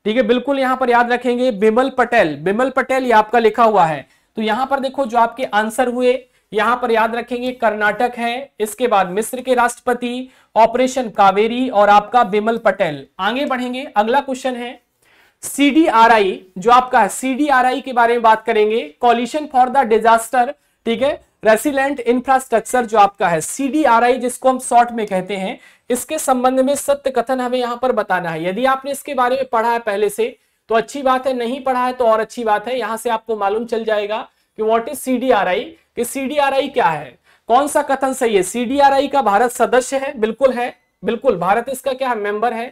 S1: ठीक है बिल्कुल यहां पर याद रखेंगे बिमल पटेल बिमल पटेल ये आपका लिखा हुआ है तो यहां पर देखो जो आपके आंसर हुए यहां पर याद रखेंगे कर्नाटक है इसके बाद मिस्र के राष्ट्रपति ऑपरेशन कावेरी और आपका बिमल पटेल आगे बढ़ेंगे अगला क्वेश्चन है सीडीआरआई जो आपका है सीडीआरआई के बारे में बात करेंगे कॉलिशन फॉर द डिजास्टर ठीक है रेसिलेंट इंफ्रास्ट्रक्चर जो आपका है सीडीआरआई जिसको हम शॉर्ट में कहते हैं इसके संबंध में सत्य कथन हमें यहां पर बताना है यदि आपने इसके बारे में पढ़ा है पहले से तो अच्छी बात है नहीं पढ़ा है तो और अच्छी बात है यहां से आपको मालूम चल जाएगा कि वॉट इज सीडीआरआई कि सीडीआरआई क्या है कौन सा कथन सही है सीडीआरआई का भारत सदस्य है बिल्कुल है बिल्कुल भारत इसका क्या मेंबर है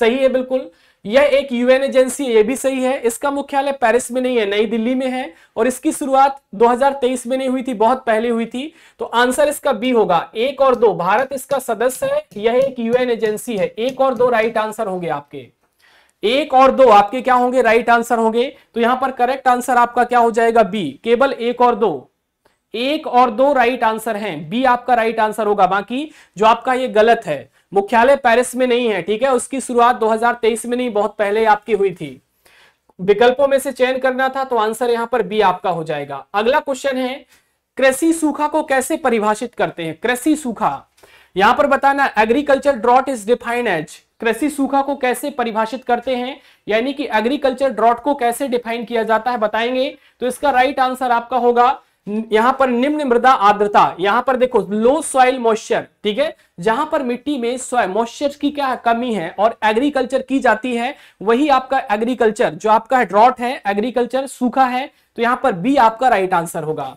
S1: सही है बिल्कुल यह एक यूएन एजेंसी यह भी सही है इसका मुख्यालय पेरिस में नहीं है नई दिल्ली में है और इसकी शुरुआत 2023 में नहीं हुई थी बहुत पहले हुई थी तो आंसर इसका बी होगा एक और दो भारत इसका सदस्य है यह एक यूएन एजेंसी है एक और दो राइट आंसर होंगे आपके एक और दो आपके क्या होंगे राइट आंसर होंगे तो यहां पर करेक्ट आंसर आपका क्या हो जाएगा बी केवल एक और दो एक और दो राइट आंसर हैं बी आपका राइट आंसर होगा बाकी जो आपका ये गलत है मुख्यालय पेरिस में नहीं है ठीक है उसकी शुरुआत 2023 में नहीं बहुत पहले आपकी हुई थी विकल्पों में से चयन करना था तो आंसर यहां पर बी आपका हो जाएगा अगला क्वेश्चन है कृषि सूखा को कैसे परिभाषित करते हैं कृषि सूखा यहां पर बताना agriculture drought is defined as कृषि सूखा को कैसे परिभाषित करते हैं यानी कि एग्रीकल्चर ड्रॉट को कैसे डिफाइन किया जाता है बताएंगे तो इसका राइट आंसर आपका होगा यहां पर निम्न मृदा आर्द्रता यहां पर देखो लो सॉइल मॉइस्चर ठीक है जहां पर मिट्टी में मॉइस्चर की क्या कमी है और एग्रीकल्चर की जाती है वही आपका एग्रीकल्चर जो आपका ड्रॉट है एग्रीकल्चर सूखा है तो यहां पर बी आपका राइट आंसर होगा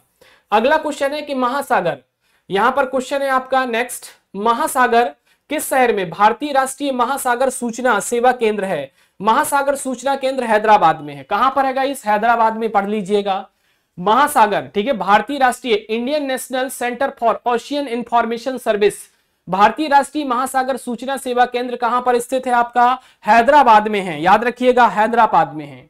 S1: अगला क्वेश्चन है कि महासागर यहां पर क्वेश्चन है आपका नेक्स्ट महासागर किस शहर में भारतीय राष्ट्रीय महासागर सूचना सेवा केंद्र है महासागर सूचना केंद्र हैदराबाद में है कहां पर है इस हैदराबाद में पढ़ लीजिएगा महासागर ठीक है भारतीय राष्ट्रीय Indian national centre for ocean information service भारतीय राष्ट्रीय महासागर सूचना सेवा केंद्र कहां पर स्थित है आपका हैदराबाद में है याद रखिएगा हैदराबाद में है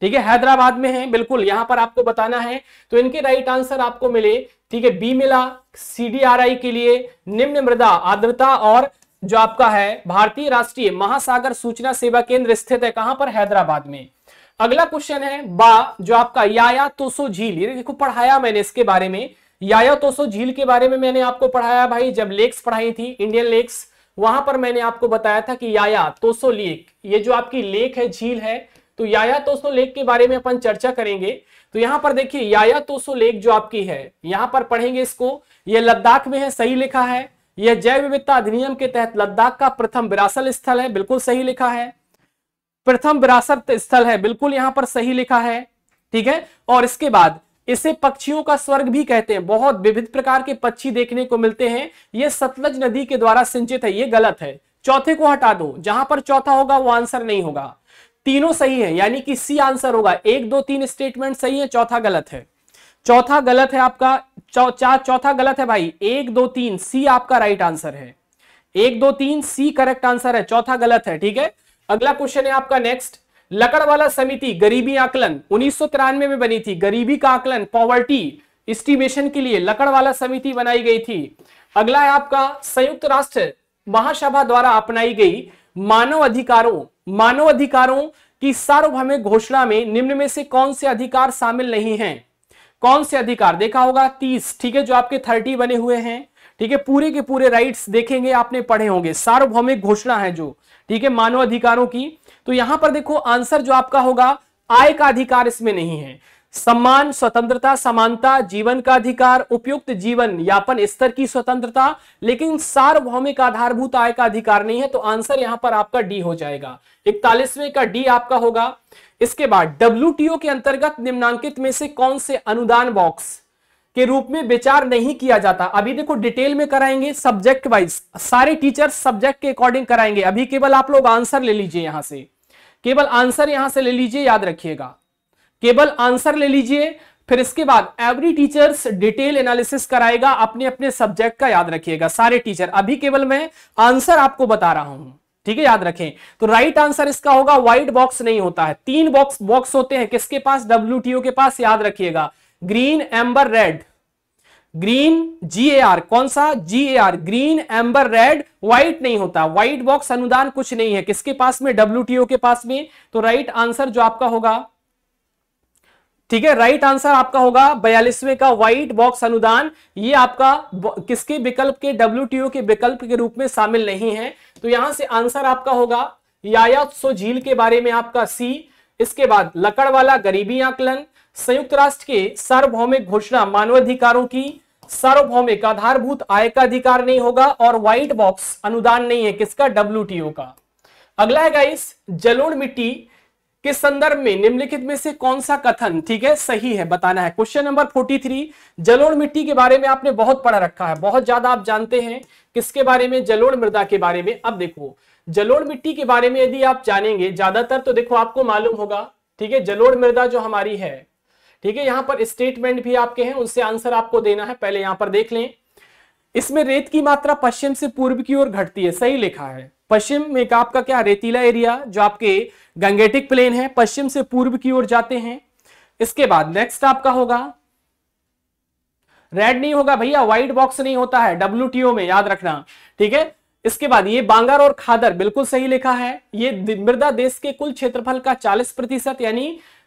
S1: ठीक है हैदराबाद में है बिल्कुल यहां पर आपको बताना है तो इनके राइट आंसर आपको मिले ठीक है बी मिला सीडीआरआई के लिए निम्न मृदा आर्द्रता और जो आपका है भारतीय राष्ट्रीय महासागर सूचना सेवा केंद्र स्थित है कहां पर हैदराबाद में अगला क्वेश्चन है बा जो आपका याया तोसो झील ये देखो पढ़ाया मैंने इसके बारे में याया तोसो झील के बारे में मैंने आपको पढ़ाया भाई जब लेक्स पढ़ाई थी इंडियन लेक्स वहां पर मैंने आपको बताया था कि याया तोसो लेक ये जो आपकी लेक है झील है तो याया तोसो लेक के बारे में अपन चर्चा करेंगे तो यहां पर देखिए याया तोसो लेक जो आपकी है यहां पर पढ़ेंगे इसको यह लद्दाख में है सही लिखा है यह जैव विविधता अधिनियम के तहत लद्दाख का प्रथम विरासत स्थल है बिल्कुल सही लिखा है प्रथम विरासत स्थल है बिल्कुल यहां पर सही लिखा है ठीक है और इसके बाद इसे पक्षियों का स्वर्ग भी कहते हैं बहुत विविध प्रकार के पक्षी देखने को मिलते हैं यह सतलज नदी के द्वारा सिंचित है यह गलत है चौथे को हटा दो जहां पर चौथा होगा वो आंसर नहीं होगा तीनों सही है यानी कि सी आंसर होगा एक दो तीन स्टेटमेंट सही है चौथा गलत है चौथा गलत है आपका चौ, चौथा गलत है भाई एक दो तीन सी आपका राइट आंसर है एक दो तीन सी करेक्ट आंसर है चौथा गलत है ठीक है अगला क्वेश्चन है आपका नेक्स्ट लकड़वाला समिति गरीबी आकलन उन्नीस में बनी थी गरीबी का आकलन पॉवर्टी इस्टीमेशन के लिए लकड़वाला समिति बनाई गई थी अगला है आपका संयुक्त राष्ट्र महासभा द्वारा अपनाई गई मानव अधिकारों मानव अधिकारों की सार्वभौमिक घोषणा में निम्न में से कौन से अधिकार शामिल नहीं हैं कौन से अधिकार देखा होगा तीस ठीक है जो आपके थर्टी बने हुए हैं ठीक है पूरे के पूरे राइट्स देखेंगे आपने पढ़े होंगे सार्वभौमिक घोषणा है जो ठीक है मानव अधिकारों की तो यहां पर देखो आंसर जो आपका होगा आय का अधिकार इसमें नहीं है सम्मान स्वतंत्रता समानता जीवन का अधिकार उपयुक्त जीवन यापन स्तर की स्वतंत्रता लेकिन सार्वभौमिक आधारभूत आय का अधिकार नहीं है तो आंसर यहां पर आपका डी हो जाएगा इकतालीसवें का डी आपका होगा इसके बाद डब्ल्यू के अंतर्गत निम्नांकित में से कौन से अनुदान बॉक्स के रूप में विचार नहीं किया जाता अभी देखो डिटेल में कराएंगे सब्जेक्ट वाइज सारे टीचर सब्जेक्ट के अकॉर्डिंग कराएंगे अभी केवल आप लोग आंसर ले लीजिए यहां से केवल आंसर यहां से ले लीजिए याद रखिएगा केवल आंसर ले लीजिए फिर इसके बाद एवरी टीचर्स डिटेल एनालिसिस कराएगा अपने अपने सब्जेक्ट का याद रखिएगा सारे टीचर अभी केवल मैं आंसर आपको बता रहा हूं ठीक है याद रखें तो राइट आंसर इसका होगा व्हाइट बॉक्स नहीं होता है तीन बॉक्स बॉक्स होते हैं किसके पास डब्ल्यू के पास याद रखिएगा green amber red green G A R कौन सा G A R green amber red white नहीं होता व्हाइट बॉक्स अनुदान कुछ नहीं है किसके पास में डब्ल्यू के पास में तो राइट आंसर जो आपका होगा ठीक है राइट आंसर आपका होगा बयालीसवें का व्हाइट बॉक्स अनुदान ये आपका किसके विकल्प के डब्ल्यू के विकल्प के रूप में शामिल नहीं है तो यहां से आंसर आपका होगा यायात्सो झील के बारे में आपका सी इसके बाद लकड़वाला गरीबी आकलन संयुक्त राष्ट्र के सार्वभौमिक घोषणा मानवाधिकारों की सार्वभौमिक आधारभूत आय का अधिकार नहीं होगा और व्हाइट बॉक्स अनुदान नहीं है किसका डब्ल्यू का अगला है गाइस जलोड़ मिट्टी के संदर्भ में निम्नलिखित में से कौन सा कथन ठीक है सही है बताना है क्वेश्चन नंबर 43 जलोड़ मिट्टी के बारे में आपने बहुत पढ़ा रखा है बहुत ज्यादा आप जानते हैं किसके बारे में जलोड़ मृदा के बारे में अब देखो जलोड़ मिट्टी के बारे में यदि आप जानेंगे ज्यादातर तो देखो आपको मालूम होगा ठीक है जलोड़ मृदा जो हमारी है ठीक है यहां पर स्टेटमेंट भी आपके हैं उनसे आंसर आपको देना है पहले यहां पर देख लें इसमें रेत की मात्रा पश्चिम से पूर्व की ओर घटती है सही लिखा है पश्चिम में का आपका क्या रेतीला एरिया जो आपके गंगेटिक प्लेन है पश्चिम से पूर्व की ओर जाते हैं इसके बाद नेक्स्ट आपका होगा रेड नहीं होगा भैया व्हाइट बॉक्स नहीं होता है डब्ल्यू में याद रखना ठीक है इसके बाद ये बांगर और खादर बिल्कुल सही लिखा है ये मृदा देश के कुल क्षेत्रफल का 40 प्रतिशत यानी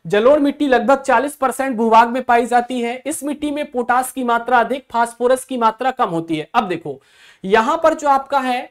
S1: जलोढ़ मिट्टी लगभग 40 परसेंट भूभाग में पाई जाती है इस मिट्टी में पोटास की मात्रा अधिक फास्फोरस की मात्रा कम होती है अब देखो यहां पर जो आपका है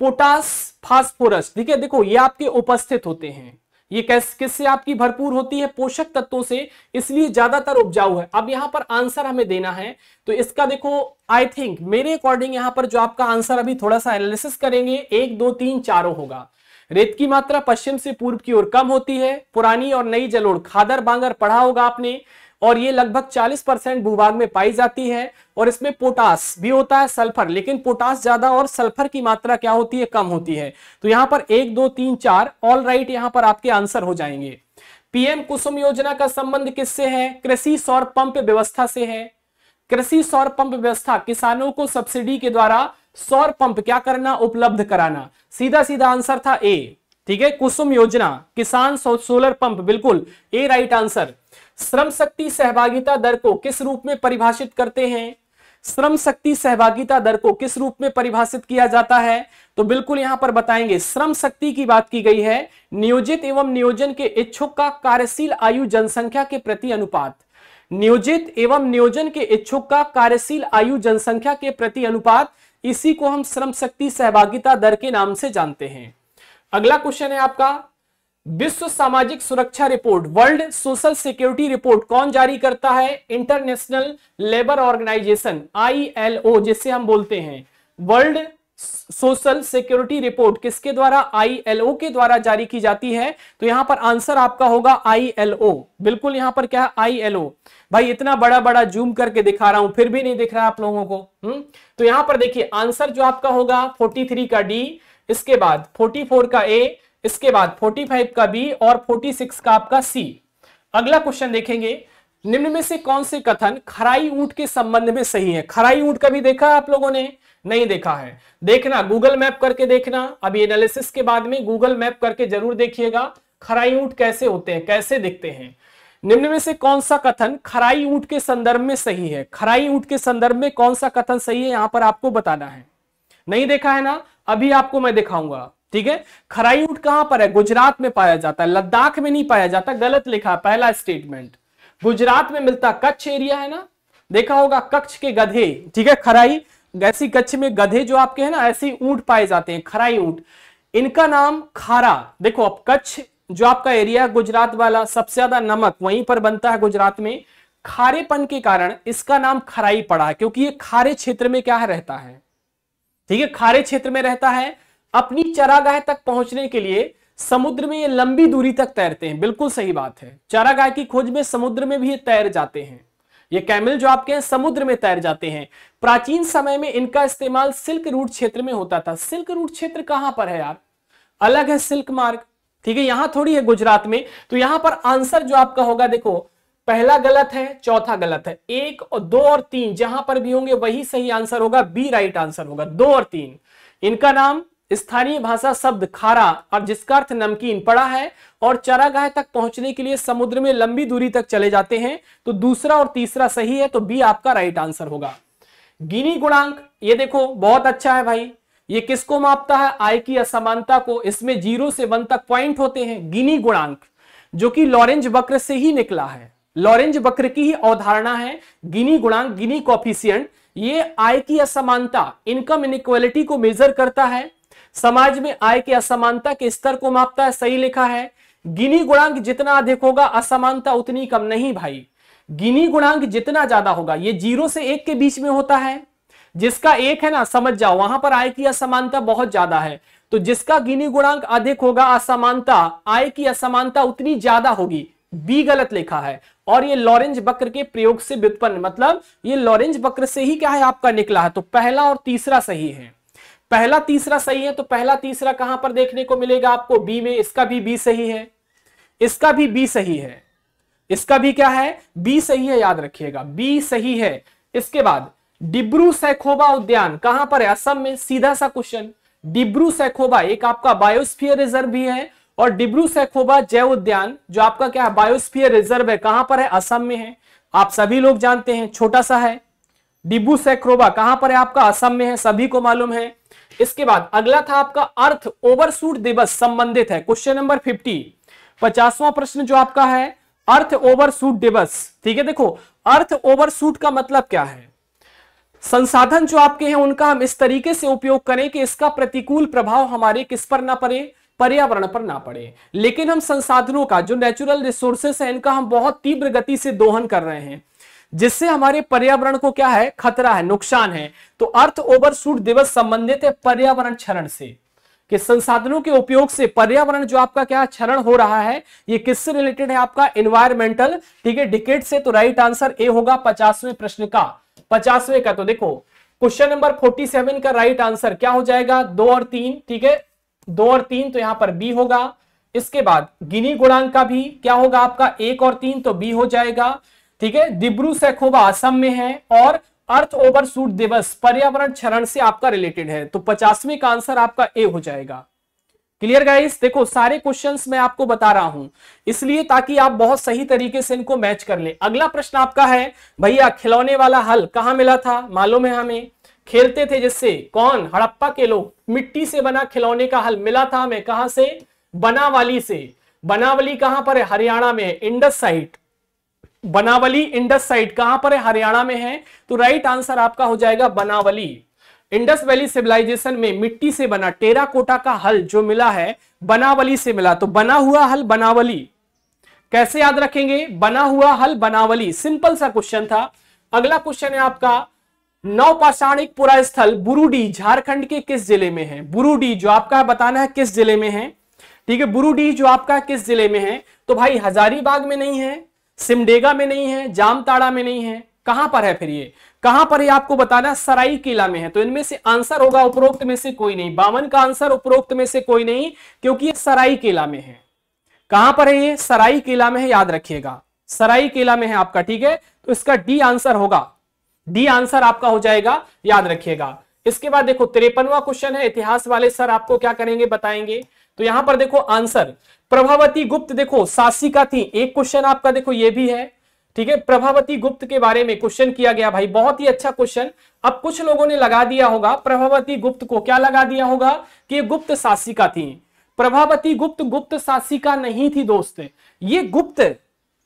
S1: पोटास फास्फोरस ठीक है देखो ये आपके उपस्थित होते हैं ये कैस किससे आपकी भरपूर होती है पोषक तत्वों से इसलिए ज्यादातर उपजाऊ है अब यहां पर आंसर हमें देना है तो इसका देखो आई थिंक मेरे अकॉर्डिंग यहां पर जो आपका आंसर अभी थोड़ा सा एनालिसिस करेंगे एक दो तीन चारों होगा रेत की मात्रा पश्चिम से पूर्व की ओर कम होती है पुरानी और नई जलोड़ खादर बांगर पढ़ा होगा आपने और ये लगभग 40 परसेंट भूभाग में पाई जाती है और इसमें पोटास भी होता है सल्फर लेकिन पोटास ज्यादा और सल्फर की मात्रा क्या होती है कम होती है तो यहां पर एक दो तीन चार ऑल राइट यहां पर आपके आंसर हो जाएंगे पीएम कुसुम योजना का संबंध किससे है कृषि सौर पंप व्यवस्था से है कृषि सौर पंप व्यवस्था किसानों को सब्सिडी के द्वारा सौर पंप क्या करना उपलब्ध कराना सीधा सीधा आंसर था ए ठीक है कुसुम योजना किसान सोलर पंप बिल्कुल ए राइट आंसर श्रम शक्ति सहभागिता दर को किस रूप में परिभाषित करते हैं श्रम शक्ति सहभागिता दर को किस रूप में परिभाषित किया जाता है तो बिल्कुल यहां पर बताएंगे श्रम शक्ति की बात की गई है नियोजित एवं नियोजन के इच्छुक का कार्यशील आयु जनसंख्या के प्रति अनुपात नियोजित एवं नियोजन के इच्छुक का कार्यशील आयु जनसंख्या के प्रति अनुपात इसी को हम श्रम शक्ति सहभागिता दर के नाम से जानते हैं अगला क्वेश्चन है आपका विश्व सामाजिक सुरक्षा report world social security report कौन जारी करता है इंटरनेशनल लेबर ऑर्गेनाइजेशन आईएलओ जिसे हम बोलते हैं वर्ल्ड सोशल सिक्योरिटी रिपोर्ट किसके द्वारा आईएलओ के द्वारा जारी की जाती है तो यहां पर आंसर आपका होगा आईएलओ बिल्कुल यहां पर क्या है आईएलओ भाई इतना बड़ा बड़ा जूम करके दिखा रहा हूं फिर भी नहीं दिख रहा आप लोगों को हु? हम्म? तो यहां पर देखिए आंसर जो आपका होगा 43 का डी इसके बाद फोर का ए इसके बाद फाइव का बी और सिक्स का आपका सी अगला क्वेश्चन देखेंगे निम्न में से कौन से कथन खराई ऊंट के संबंध में सही है खराई ऊंट का भी देखा आप लोगों ने नहीं देखा है देखना गूगल मैप करके देखना अभी एनालिसिस के बाद में गूगल मैप करके जरूर देखिएगा खराई ऊंट कैसे होते हैं कैसे दिखते हैं निम्न में से कौन सा कथन खराई ऊंट के संदर्भ में सही है खराई ऊंट के संदर्भ में कौन सा कथन सही है यहां पर आपको बताना है नहीं देखा है ना अभी आपको मैं दिखाऊंगा ठीक है खराई ऊंट कहां पर है गुजरात में पाया जाता है लद्दाख में नहीं पाया जाता गलत लिखा पहला स्टेटमेंट गुजरात में मिलता कच्छ एरिया है ना देखा होगा कच्छ के गधे ठीक है खराई ऐसी कच्छ में गधे जो आपके हैं ना ऐसे ऊंट पाए जाते हैं खराई ऊंट इनका नाम खारा देखो अब कच्छ जो आपका एरिया है गुजरात वाला सबसे ज्यादा नमक वहीं पर बनता है गुजरात में खारेपन के कारण इसका नाम खराई पड़ा है क्योंकि ये खारे क्षेत्र में क्या रहता है ठीक है खारे क्षेत्र में रहता है अपनी चरागाह तक पहुंचने के लिए समुद्र में ये लंबी दूरी तक तैरते हैं बिल्कुल सही बात है चरागाह की खोज में समुद्र में भी ये तैर जाते हैं ये कैमल जो आपके हैं समुद्र में तैर जाते हैं प्राचीन समय में इनका इस्तेमाल सिल्क रूट क्षेत्र में होता था सिल्क रूट क्षेत्र कहां पर है यार अलग है सिल्क मार्ग ठीक है यहां थोड़ी है गुजरात में तो यहां पर आंसर जो आपका होगा देखो पहला गलत है चौथा गलत है एक और दो और तीन जहां पर भी होंगे वही सही आंसर होगा बी राइट आंसर होगा दो और तीन इनका नाम स्थानीय भाषा शब्द खारा और जिसका अर्थ नमकीन पड़ा है और चरागाह तक पहुंचने के लिए समुद्र में लंबी दूरी तक चले जाते हैं तो दूसरा और तीसरा सही है तो बी आपका राइट आंसर होगा गिनी गुणांक ये देखो बहुत अच्छा है भाई ये किसको मापता है आय की असमानता को इसमें जीरो से वन तक पॉइंट होते हैं गिनी गुणांक जो कि लॉरेंज वक्र से ही निकला है लॉरेंज वक्र की ही अवधारणा है गिनी गुणांक गिनी कॉफिशियंट ये आय की असमानता इनकम इनक्वालिटी को मेजर करता है समाज में आय की असमानता के स्तर को मापता है सही लिखा है गिनी गुणांक जितना अधिक होगा असमानता उतनी कम नहीं भाई गिनी गुणांक जितना ज्यादा होगा ये जीरो से एक के बीच में होता है जिसका एक है ना समझ जाओ वहां पर आय की असमानता बहुत ज्यादा है तो जिसका गिनी गुणांक अधिक होगा असमानता आय की असमानता उतनी ज्यादा होगी बी गलत लिखा है और ये लॉरेंज वक्र के प्रयोग से व्युत्पन्न मतलब ये लॉरेंज वक्र से ही क्या है आपका निकला है तो पहला और तीसरा सही है पहला तीसरा सही है तो पहला तीसरा कहां पर देखने को मिलेगा आपको बी में इसका भी बी सही है इसका भी बी सही है इसका भी क्या है बी सही है याद रखिएगा बी सही है इसके बाद डिब्रू सैखोबा उद्यान कहां पर है असम में सीधा सा क्वेश्चन डिब्रू सैखोबा एक आपका बायोस्फीयर रिजर्व भी है और डिब्रू सैखोबा जैव उद्यान जो आपका क्या है बायोस्फीयर रिजर्व है कहां पर है असम में है आप सभी लोग जानते हैं छोटा सा है डिब्रू सैखोबा कहां पर है आपका असम में है सभी को मालूम है इसके बाद अगला था आपका अर्थ ओवरशूट दिवस संबंधित है क्वेश्चन नंबर फिफ्टी पचासवां प्रश्न जो आपका है अर्थ ओवरशूट दिवस ठीक है देखो अर्थ ओवरशूट का मतलब क्या है संसाधन जो आपके हैं उनका हम इस तरीके से उपयोग करें कि इसका प्रतिकूल प्रभाव हमारे किस पर ना पड़े पर्यावरण पर ना पड़े लेकिन हम संसाधनों का जो नेचुरल रिसोर्सेस है इनका हम बहुत तीव्र गति से दोहन कर रहे हैं जिससे हमारे पर्यावरण को क्या है खतरा है नुकसान है तो अर्थ ओवरशूट दिवस संबंधित है पर्यावरण क्षरण से कि संसाधनों के उपयोग से पर्यावरण जो आपका क्या क्षरण हो रहा है ये किससे रिलेटेड है आपका इन्वायरमेंटल ठीक है डिकेट से तो राइट आंसर ए होगा पचासवें प्रश्न का पचासवें का तो देखो क्वेश्चन नंबर फोर्टी सेवन का राइट आंसर क्या हो जाएगा दो और तीन ठीक है दो और तीन तो यहां पर बी होगा इसके बाद गिनी गुणांक का भी क्या होगा आपका एक और तीन तो बी हो जाएगा ठीक है डिब्रू सैखोबा असम में है और अर्थ ओवर सूट दिवस पर्यावरण क्षरण से आपका रिलेटेड है तो पचासवीं का आंसर आपका ए हो जाएगा क्लियर गाइस देखो सारे क्वेश्चंस मैं आपको बता रहा हूं इसलिए ताकि आप बहुत सही तरीके से इनको मैच कर ले अगला प्रश्न आपका है भैया खिलौने वाला हल कहा मिला था मालूम है हमें खेलते थे जिससे कौन हड़प्पा के लोग मिट्टी से बना खिलौने का हल मिला था हमें कहा से बनावाली से बनावली कहां पर है हरियाणा में Indus site Banawali Indus side कहां पर है हरियाणा में है तो राइट आंसर आपका हो जाएगा बनावली इंडस वैली सिविलाइजेशन में मिट्टी से बना टेरा कोटा का हल जो मिला है बनावली से मिला तो बना हुआ हल बनावली कैसे याद रखेंगे बना हुआ हल बनावली सिंपल सा क्वेश्चन था अगला क्वेश्चन है आपका नवपाषाणिक पुरा स्थल बुरुडी झारखंड के किस जिले में है बुरुडी जो आपका बताना है किस जिले में है ठीक है बुरुडी जो आपका किस जिले में है तो भाई हजारीबाग में नहीं है सिमडेगा में नहीं है जामताड़ा में नहीं है कहां पर है फिर ये कहां पर ये आपको बताना सराई किला में है तो इनमें से आंसर होगा उपरोक्त में से कोई नहीं बावन का आंसर उपरोक्त में से कोई नहीं क्योंकि ये सराई किला में है कहां पर है ये सराई किला में है याद रखिएगा सराई किला में है आपका ठीक है तो इसका डी आंसर होगा डी आंसर आपका हो जाएगा याद रखिएगा इसके बाद देखो तिरपनवा क्वेश्चन है इतिहास वाले सर आपको क्या करेंगे बताएंगे तो यहां पर देखो आंसर प्रभावती गुप्त देखो सासिका थी एक क्वेश्चन आपका देखो ये भी है ठीक है प्रभावती गुप्त के बारे में क्वेश्चन किया गया भाई बहुत ही अच्छा क्वेश्चन अब कुछ लोगों ने लगा दिया होगा प्रभावती गुप्त को क्या लगा दिया होगा कि ये गुप्त सासिका थी प्रभावती गुप्त गुप्त सासिका नहीं थी दोस्त ये गुप्त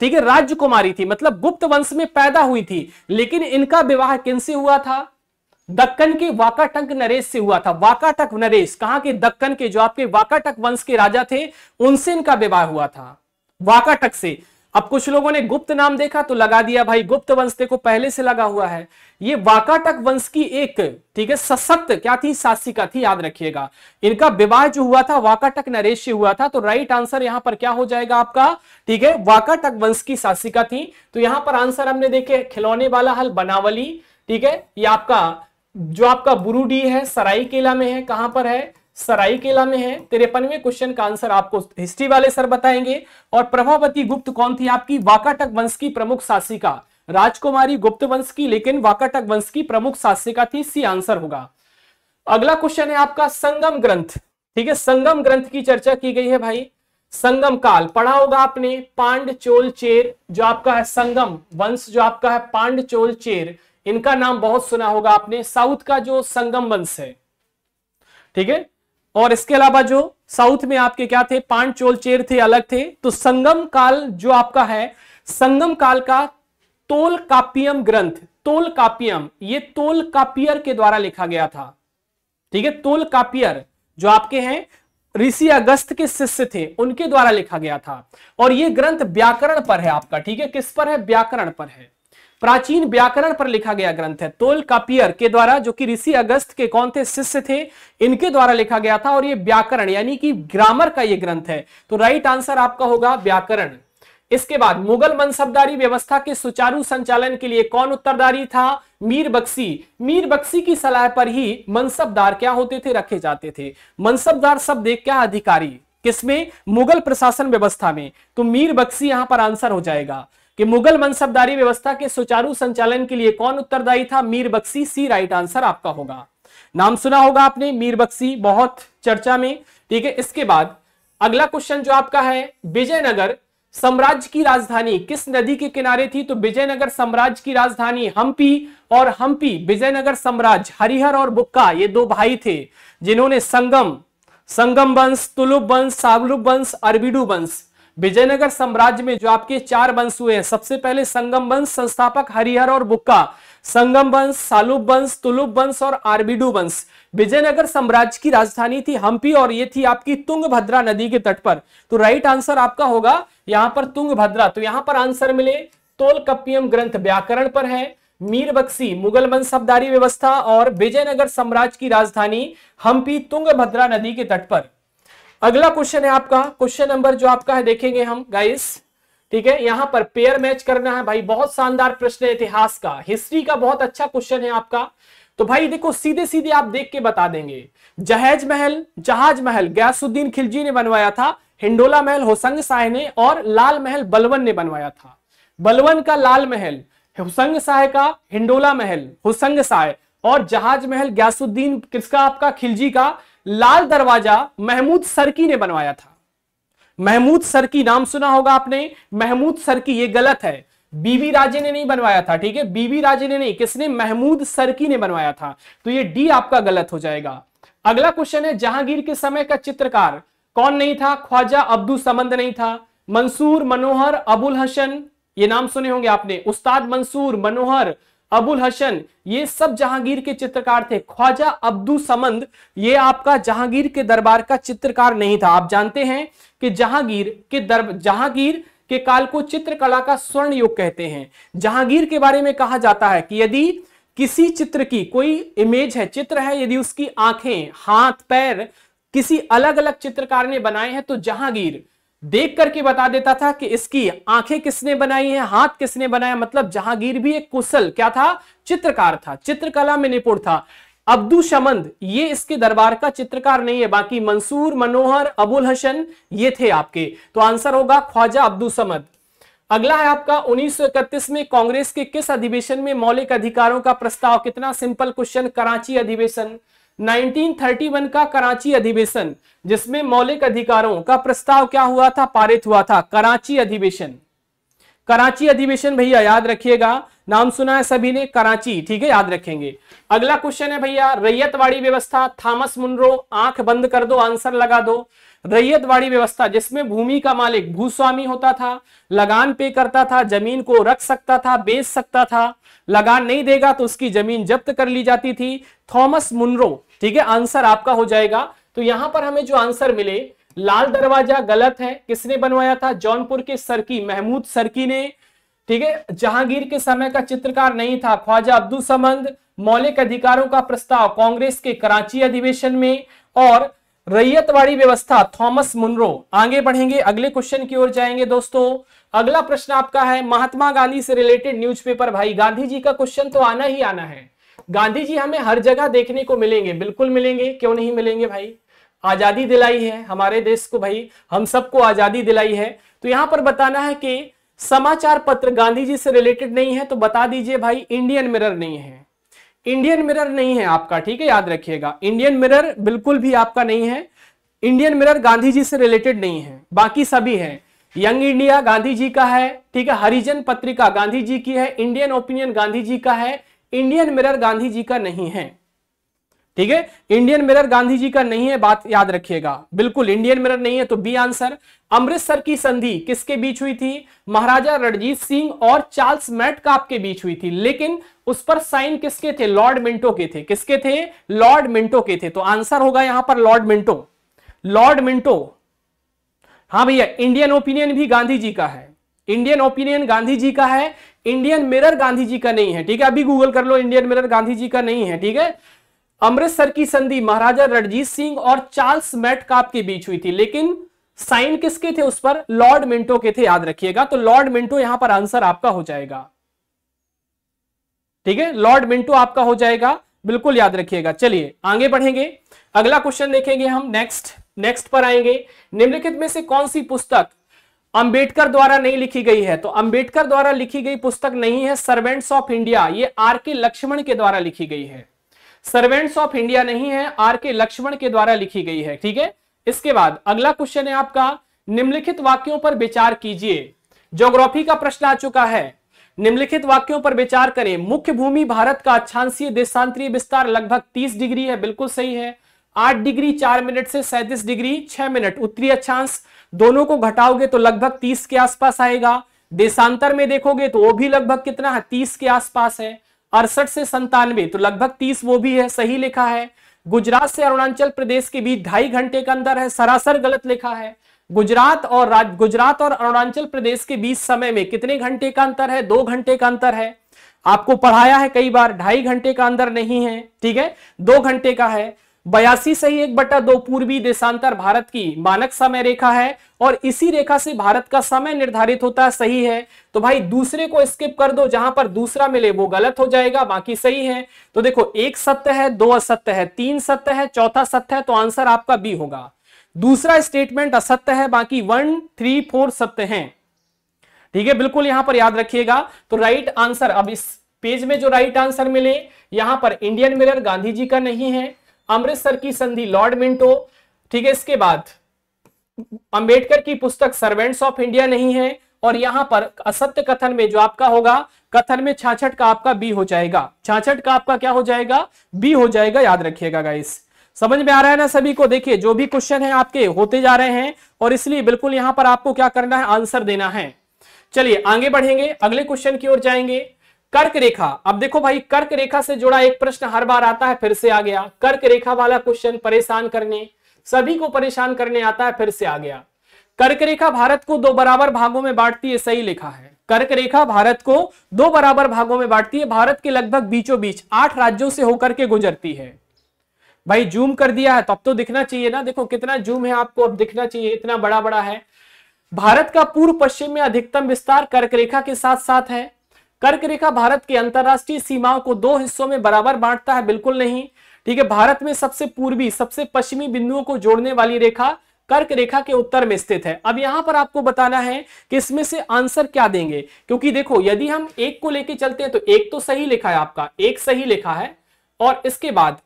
S1: ठीक है राजकुमारी थी मतलब गुप्त वंश में पैदा हुई थी लेकिन इनका विवाह किनसे हुआ था दक्कन के वाकाटक नरेश से हुआ था वाकाटक नरेश कहा के दक्कन के जो आपके वाकाटक वंश के राजा थे उनसे इनका विवाह हुआ था वाकाटक से अब कुछ लोगों ने गुप्त नाम देखा तो लगा दिया भाई गुप्त वंश देखो पहले से लगा हुआ है ये वाकाटक वंश की एक ठीक है सशक्त क्या थी शासिका थी याद रखिएगा इनका विवाह जो हुआ था वाकाटक नरेश से हुआ था तो राइट आंसर यहां पर क्या हो जाएगा आपका ठीक है वाकाटक वंश की शासिका थी तो यहां पर आंसर हमने देखे खिलौने वाला हल बनावली ठीक है ये आपका जो आपका बुरुडी है केला में है कहां पर है केला में है तिरपनवे क्वेश्चन का आंसर आपको हिस्ट्री वाले सर बताएंगे और प्रभावती गुप्त कौन थी आपकी वाकाटक वंश की प्रमुख शासिका राजकुमारी गुप्त वंश की लेकिन वाकाटक वंश की प्रमुख शासिका थी सी आंसर होगा अगला क्वेश्चन है आपका संगम ग्रंथ ठीक है संगम ग्रंथ की चर्चा की गई है भाई संगम काल पढ़ा होगा आपने पांड चोल चेर जो आपका है संगम वंश जो आपका है पांड चोल चेर इनका नाम बहुत सुना होगा आपने साउथ का जो संगम वंश है ठीक है और इसके अलावा जो साउथ में आपके क्या थे पांच चोल चेर थे अलग थे तो संगम काल जो आपका है संगम काल का तोल कापियम ग्रंथ तोल कापियम ये तोल कापियर के द्वारा लिखा गया था ठीक है तोल कापियर जो आपके हैं ऋषि अगस्त के शिष्य थे उनके द्वारा लिखा गया था और ये ग्रंथ व्याकरण पर है आपका ठीक है किस पर है व्याकरण पर है प्राचीन व्याकरण पर लिखा गया ग्रंथ है तोल कापियर के द्वारा जो कि ऋषि अगस्त के कौन थे शिष्य थे इनके द्वारा लिखा गया था और ये व्याकरण यानी कि ग्रामर का ये ग्रंथ है तो राइट आंसर आपका होगा व्याकरण इसके बाद मुगल मनसबदारी व्यवस्था के सुचारू संचालन के लिए कौन उत्तरदारी था मीर बक्सी मीर बक्सी की सलाह पर ही मनसबदार क्या होते थे रखे जाते थे मनसबदार शब्द क्या अधिकारी किसमें मुगल प्रशासन व्यवस्था में तो मीर बक्सी यहां पर आंसर हो जाएगा कि मुगल मनसबदारी व्यवस्था के सुचारू संचालन के लिए कौन उत्तरदायी था Mir Bakshi C right answer आपका होगा नाम सुना होगा आपने मीर बक्सी बहुत चर्चा में ठीक है इसके बाद अगला क्वेश्चन जो आपका है विजयनगर साम्राज्य की राजधानी किस नदी के किनारे थी तो विजयनगर साम्राज्य की राजधानी हम्पी और हम्पी विजयनगर साम्राज्य हरिहर और बुक्का ये दो भाई थे जिन्होंने संगम संगम वंश तुलुप वंश सावलुप वंश अरबिडू वंश विजयनगर साम्राज्य में जो आपके चार वंश हुए हैं सबसे पहले संगम वंश संस्थापक हरिहर और बुक्का संगम वंश सालुप वंश तुलुप वंश और आरबीडू वंश विजयनगर साम्राज्य की राजधानी थी हम्पी और ये थी आपकी तुंग भद्रा नदी के तट पर तो राइट आंसर आपका होगा यहां पर तुंग भद्रा तो यहां पर आंसर मिले तोल कपियम ग्रंथ व्याकरण पर है मीर बक्सी मुगल वंशबदारी व्यवस्था और विजयनगर साम्राज्य की राजधानी हम्पी तुंग भद्रा नदी के तट पर अगला क्वेश्चन है आपका क्वेश्चन नंबर जो आपका है देखेंगे हम गाइस ठीक है यहां पर पेयर मैच करना है भाई बहुत शानदार प्रश्न है इतिहास का हिस्ट्री का बहुत अच्छा क्वेश्चन है आपका तो भाई देखो सीधे सीधे आप देख के बता देंगे जहेज महल जहाज महल गयासुद्दीन खिलजी ने बनवाया था हिंडोला महल होसंग शाह ने और लाल महल बलवन ने बनवाया था बलवन का लाल महल हुसंग शाह का हिंडोला महल हुसंग शाह और जहाज महल गयासुद्दीन किसका आपका खिलजी का लाल दरवाजा महमूद सरकी ने बनवाया था महमूद सरकी नाम सुना होगा आपने महमूद सरकी ये गलत है बीवी राजे ने नहीं बनवाया था ठीक है बीवी राजे ने नहीं किसने महमूद सरकी ने बनवाया था तो ये डी आपका गलत हो जाएगा अगला क्वेश्चन है जहांगीर के समय का चित्रकार कौन नहीं था ख्वाजा अब्दू समंद नहीं था मंसूर मनोहर अबुल हसन ये नाम सुने होंगे आपने उस्ताद मंसूर मनोहर अबुल हसन ये सब जहांगीर के चित्रकार थे ख्वाजा अब्दू समंद ये आपका जहांगीर के दरबार का चित्रकार नहीं था आप जानते हैं कि जहांगीर के दर जहांगीर के काल को चित्रकला का स्वर्ण युग कहते हैं जहांगीर के बारे में कहा जाता है कि यदि किसी चित्र की कोई इमेज है चित्र है यदि उसकी आंखें हाथ पैर किसी अलग अलग चित्रकार ने बनाए हैं तो जहांगीर देख करके बता देता था कि इसकी आंखें किसने बनाई है हाथ किसने बनाया मतलब जहांगीर भी एक कुशल क्या था चित्रकार था चित्रकला में निपुण था अब्दू शमंद ये इसके दरबार का चित्रकार नहीं है बाकी मंसूर मनोहर अबुल हसन ये थे आपके तो आंसर होगा ख्वाजा अब्दू समद अगला है आपका 1931 में कांग्रेस के किस अधिवेशन में मौलिक अधिकारों का प्रस्ताव कितना सिंपल क्वेश्चन कराची अधिवेशन 1931 का कराची अधिवेशन जिसमें मौलिक अधिकारों का प्रस्ताव क्या हुआ था पारित हुआ था कराची अधिवेशन कराची अधिवेशन भैया याद रखिएगा नाम सुना है सभी ने कराची ठीक है याद रखेंगे अगला क्वेश्चन है भैया रैयतवाड़ी व्यवस्था थॉमस मुनरो आंख बंद कर दो आंसर लगा दो रैयतवाड़ी व्यवस्था जिसमें भूमि का मालिक भूस्वामी होता था लगान पे करता था जमीन को रख सकता था बेच सकता था लगान नहीं देगा तो उसकी जमीन जब्त कर ली जाती थी थॉमस मुनरो ठीक है आंसर आपका हो जाएगा तो यहां पर हमें जो आंसर मिले लाल दरवाजा गलत है किसने बनवाया था जौनपुर के सरकी महमूद सरकी ने ठीक है जहांगीर के समय का चित्रकार नहीं था ख्वाजा अब्दुल समंद मौलिक अधिकारों का प्रस्ताव कांग्रेस के कराची अधिवेशन में और रैयतवाड़ी व्यवस्था थॉमस मुनरो आगे बढ़ेंगे अगले क्वेश्चन की ओर जाएंगे दोस्तों अगला प्रश्न आपका है महात्मा गांधी से रिलेटेड न्यूज़पेपर भाई गांधी जी का क्वेश्चन तो आना ही आना है गांधी जी हमें हर जगह देखने को मिलेंगे बिल्कुल मिलेंगे क्यों नहीं मिलेंगे भाई आजादी दिलाई है हमारे देश को भाई हम सबको आजादी दिलाई है तो यहां पर बताना है कि समाचार पत्र गांधी जी से रिलेटेड नहीं है तो बता दीजिए भाई इंडियन मिरर नहीं है इंडियन मिरर नहीं है आपका ठीक है याद रखिएगा इंडियन मिरर बिल्कुल भी आपका नहीं है इंडियन मिरर गांधी जी से रिलेटेड नहीं है बाकी सभी है यंग इंडिया गांधी जी का है ठीक है हरिजन पत्रिका गांधी जी की है इंडियन ओपिनियन गांधी जी का है इंडियन मिरर गांधी जी का नहीं है ठीक है इंडियन मिरर गांधी जी का नहीं है बात याद रखिएगा बिल्कुल इंडियन मिरर नहीं है तो बी आंसर अमृतसर की संधि किसके बीच हुई थी महाराजा रणजीत सिंह और चार्ल्स का के बीच हुई थी लेकिन उस पर साइन किसके थे लॉर्ड मिंटो के थे किसके थे लॉर्ड मिंटो के थे तो आंसर होगा यहां पर लॉर्ड मिंटो लॉर्ड मिंटो हाँ भैया इंडियन ओपिनियन भी गांधी जी का है इंडियन ओपिनियन गांधी जी का है इंडियन मिरर गांधी जी का नहीं है ठीक है अभी गूगल कर लो इंडियन मिरर गांधी जी का नहीं है ठीक है अमृतसर की संधि महाराजा रणजीत सिंह और चार्ल्स काप के बीच हुई थी लेकिन साइन किसके थे उस पर लॉर्ड मिंटो के थे याद रखिएगा तो लॉर्ड मिंटो यहां पर आंसर आपका हो जाएगा ठीक है लॉर्ड मिंटो आपका हो जाएगा बिल्कुल याद रखिएगा चलिए आगे बढ़ेंगे अगला क्वेश्चन देखेंगे हम नेक्स्ट नेक्स्ट पर आएंगे निम्नलिखित में से कौन सी पुस्तक अंबेडकर द्वारा नहीं लिखी गई है तो अंबेडकर द्वारा लिखी गई पुस्तक नहीं है सर्वेंट्स ऑफ इंडिया ये आर के लक्ष्मण के द्वारा लिखी गई है सर्वेंट्स ऑफ इंडिया नहीं है आर के लक्ष्मण के द्वारा लिखी गई है ठीक है इसके बाद अगला क्वेश्चन है आपका निम्नलिखित वाक्यों पर विचार कीजिए ज्योग्राफी का प्रश्न आ चुका है निम्नलिखित वाक्यों पर विचार करें मुख्य भूमि भारत का अच्छांसीय देशांतरीय विस्तार लगभग 30 डिग्री है बिल्कुल सही है 8 डिग्री 4 मिनट से 37 डिग्री 6 मिनट उत्तरी अच्छांश दोनों को घटाओगे तो लगभग 30 के आसपास आएगा देशांतर में देखोगे तो वो भी लगभग कितना है तीस के आसपास है अड़सठ से संतानवे तो लगभग तीस वो भी है सही लिखा है गुजरात से अरुणाचल प्रदेश के बीच ढाई घंटे का अंदर है सरासर गलत लिखा है गुजरात और गुजरात और अरुणाचल प्रदेश के बीच समय में कितने घंटे का अंतर है दो घंटे का अंतर है आपको पढ़ाया है कई बार ढाई घंटे का अंदर नहीं है ठीक है दो घंटे का है बयासी से ही एक बटा दो पूर्वी देशांतर भारत की मानक समय रेखा है और इसी रेखा से भारत का समय निर्धारित होता है सही है तो भाई दूसरे को स्किप कर दो जहां पर दूसरा मिले वो गलत हो जाएगा बाकी सही है तो देखो एक सत्य है दो असत्य है तीन सत्य है चौथा सत्य है तो आंसर आपका बी होगा दूसरा स्टेटमेंट असत्य है बाकी वन थ्री फोर सत्य है ठीक है बिल्कुल यहां पर याद रखिएगा तो राइट आंसर अब इस पेज में जो राइट आंसर मिले यहां पर इंडियन मिरर गांधी जी का नहीं है अमृतसर की संधि लॉर्ड मिंटो ठीक है इसके बाद अंबेडकर की पुस्तक सर्वेंट्स ऑफ इंडिया नहीं है और यहां पर असत्य कथन में जो आपका होगा कथन में छाछठ का आपका बी हो जाएगा छाछठ का आपका क्या हो जाएगा बी हो जाएगा याद रखिएगा गाइस समझ में आ रहा है ना सभी को देखिए जो भी क्वेश्चन है आपके होते जा रहे हैं और इसलिए बिल्कुल यहां पर आपको क्या करना है आंसर देना है चलिए आगे बढ़ेंगे अगले क्वेश्चन की ओर जाएंगे कर्क रेखा अब देखो भाई कर्क रेखा से जुड़ा एक प्रश्न हर बार आता है फिर से आ गया कर्क रेखा वाला क्वेश्चन परेशान करने सभी को परेशान करने आता है फिर से आ गया कर्क रेखा भारत को दो बराबर भागों में बांटती है सही लिखा है कर्क रेखा भारत को दो बराबर भागों में बांटती है भारत के लगभग बीचों बीच आठ राज्यों से होकर के गुजरती है भाई जूम कर दिया है तब तो दिखना चाहिए ना देखो कितना जूम है आपको अब दिखना चाहिए इतना बड़ा बड़ा है भारत का पूर्व पश्चिम में अधिकतम विस्तार कर्क रेखा के साथ साथ है कर्क रेखा भारत के अंतर्राष्ट्रीय सीमाओं को दो हिस्सों में बराबर बांटता है बिल्कुल नहीं ठीक है भारत में सबसे पूर्वी सबसे पश्चिमी बिंदुओं को जोड़ने वाली रेखा कर्क रेखा के उत्तर में स्थित है अब यहां पर आपको बताना है कि इसमें से आंसर क्या देंगे क्योंकि देखो यदि हम एक को लेकर चलते हैं तो एक तो सही लिखा है आपका एक सही लिखा है और इसके बाद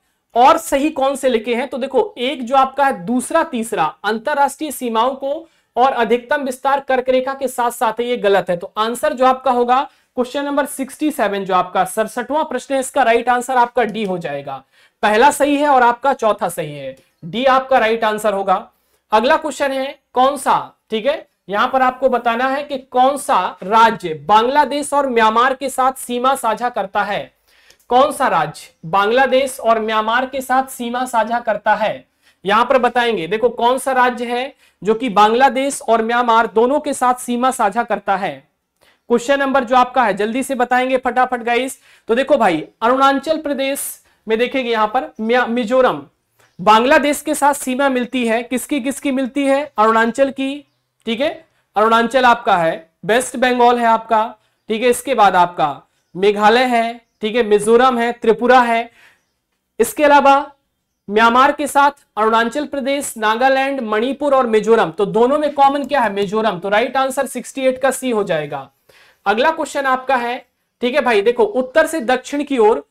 S1: और सही कौन से लिखे हैं तो देखो एक जो आपका है दूसरा तीसरा अंतरराष्ट्रीय सीमाओं को और अधिकतम विस्तार कर्क रेखा के साथ साथ ये गलत है तो आंसर जो आपका होगा क्वेश्चन नंबर 67 जो आपका सड़सठवां प्रश्न है इसका राइट आंसर आपका डी हो जाएगा पहला सही है और आपका चौथा सही है डी आपका राइट आंसर होगा अगला क्वेश्चन है कौन सा ठीक है यहां पर आपको बताना है कि कौन सा राज्य बांग्लादेश और म्यांमार के साथ सीमा साझा करता है कौन सा राज्य बांग्लादेश और म्यांमार के साथ सीमा साझा करता है यहां पर बताएंगे देखो कौन सा राज्य है जो कि बांग्लादेश और म्यांमार दोनों के साथ सीमा साझा करता है क्वेश्चन नंबर जो आपका है जल्दी से बताएंगे फटाफट गाइस तो देखो भाई अरुणाचल प्रदेश में देखेंगे यहां पर मिजोरम बांग्लादेश के साथ सीमा मिलती है किसकी किसकी मिलती है अरुणाचल की ठीक है अरुणाचल आपका है वेस्ट बंगाल है आपका ठीक है इसके बाद आपका मेघालय है ठीक है मिजोरम है त्रिपुरा है इसके अलावा म्यांमार के साथ अरुणाचल प्रदेश नागालैंड मणिपुर और मिजोरम तो दोनों में कॉमन क्या है मिजोरम तो राइट आंसर 68 का सी हो जाएगा अगला क्वेश्चन आपका है ठीक है भाई देखो उत्तर से दक्षिण की ओर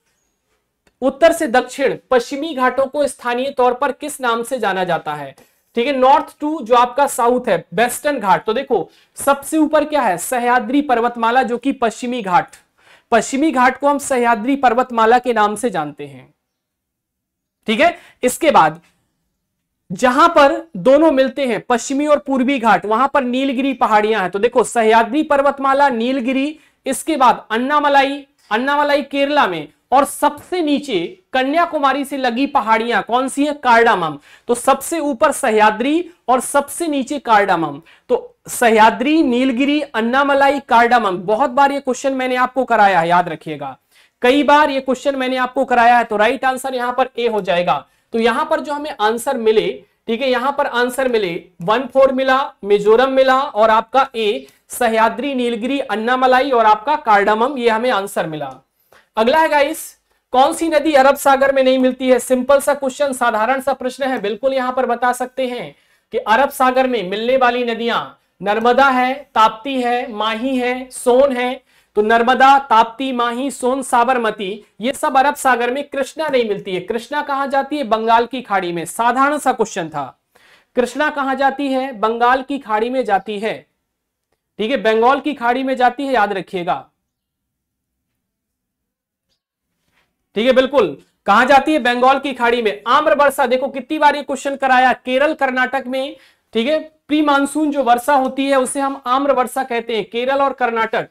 S1: उत्तर से दक्षिण पश्चिमी घाटों को स्थानीय तौर पर किस नाम से जाना जाता है ठीक है नॉर्थ टू जो आपका साउथ है वेस्टर्न घाट तो देखो सबसे ऊपर क्या है सहयाद्री पर्वतमाला जो कि पश्चिमी घाट पश्चिमी घाट को हम सहयाद्री पर्वतमाला के नाम से जानते हैं ठीक है इसके बाद जहां पर दोनों मिलते हैं पश्चिमी और पूर्वी घाट वहां पर नीलगिरी पहाड़ियां हैं तो देखो सहयाद्री पर्वतमाला नीलगिरी इसके बाद अन्नामलाई अन्नामलाई केरला में और सबसे नीचे कन्याकुमारी से लगी पहाड़ियां कौन सी है कार्डामम तो सबसे ऊपर सहयाद्री और सबसे नीचे कार्डामम तो सह्याद्री नीलगिरी अन्नामलाई कार्डामम बहुत बार ये क्वेश्चन मैंने आपको कराया है याद रखिएगा कई बार ये क्वेश्चन मैंने आपको कराया है तो राइट आंसर यहां पर ए हो जाएगा तो यहां पर जो हमें आंसर मिले ठीक है यहां पर आंसर मिले वन फोर मिला मिजोरम मिला और आपका ए सहयाद्री नीलगिरी अन्नामलाई और आपका कार्डमम ये हमें आंसर मिला अगला है गाइस कौन सी नदी अरब सागर में नहीं मिलती है सिंपल सा क्वेश्चन साधारण सा प्रश्न है बिल्कुल यहां पर बता सकते हैं कि अरब सागर में मिलने वाली नदियां नर्मदा है ताप्ती है माही है सोन है तो नर्मदा ताप्ती माही सोन साबरमती ये सब अरब सागर में कृष्णा नहीं मिलती है कृष्णा कहा जाती है बंगाल की खाड़ी में साधारण सा क्वेश्चन था कृष्णा कहा जाती है बंगाल की खाड़ी में जाती है ठीक है बंगाल की खाड़ी में जाती है याद रखिएगा ठीक है बिल्कुल कहा जाती है बंगाल की खाड़ी में आम्र वर्षा देखो कितनी बार ये क्वेश्चन कराया केरल कर्नाटक में ठीक है प्री मानसून जो वर्षा होती है उसे हम आम्र वर्षा कहते हैं केरल और कर्नाटक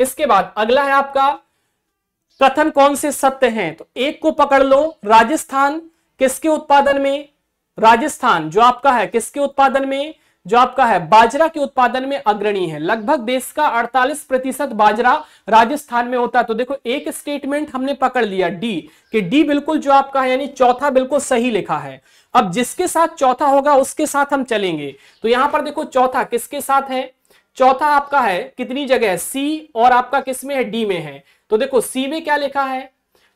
S1: इसके बाद अगला है आपका कथन कौन से सत्य हैं तो एक को पकड़ लो राजस्थान किसके उत्पादन में राजस्थान जो आपका है किसके उत्पादन में जो आपका है बाजरा के उत्पादन में अग्रणी है लगभग देश का 48 प्रतिशत बाजरा राजस्थान में होता है तो देखो एक स्टेटमेंट हमने पकड़ लिया डी कि डी बिल्कुल जो आपका है यानी चौथा बिल्कुल सही लिखा है अब जिसके साथ चौथा होगा उसके साथ हम चलेंगे तो यहां पर देखो चौथा किसके साथ है चौथा आपका है कितनी जगह है सी और आपका किस में है डी में है तो देखो सी में क्या लिखा है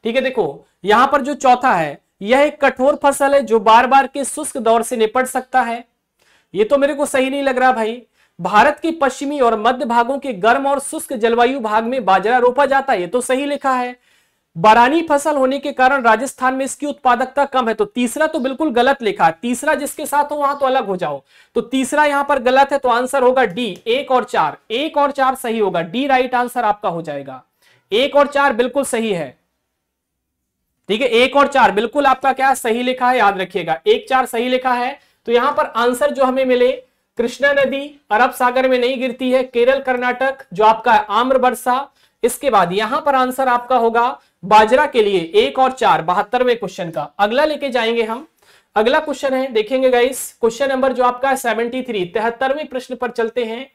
S1: ठीक है देखो यहां पर जो चौथा है यह एक कठोर फसल है जो बार बार के शुष्क दौर से निपट सकता है ये तो मेरे को सही नहीं लग रहा भाई भारत के पश्चिमी और मध्य भागों के गर्म और शुष्क जलवायु भाग में बाजरा रोपा जाता है ये तो सही लिखा है बरानी फसल होने के कारण राजस्थान में इसकी उत्पादकता कम है तो तीसरा तो बिल्कुल गलत लिखा तीसरा जिसके साथ हो वहां तो अलग हो जाओ तो तीसरा यहां पर गलत है तो आंसर होगा डी एक और चार एक और चार सही होगा डी राइट आंसर आपका हो जाएगा एक और चार बिल्कुल सही है ठीक है एक और चार बिल्कुल आपका क्या सही लिखा है याद रखिएगा एक चार सही लिखा है तो यहां पर आंसर जो हमें मिले कृष्णा नदी अरब सागर में नहीं गिरती है केरल कर्नाटक जो आपका आम्र वर्षा इसके बाद यहां पर आंसर आपका होगा बाजरा के लिए एक और चार बहत्तरवें क्वेश्चन का अगला लेके जाएंगे हम अगला क्वेश्चन है देखेंगे गाइस क्वेश्चन नंबर जो आपका सेवेंटी थ्री तिहत्तरवे प्रश्न पर चलते हैं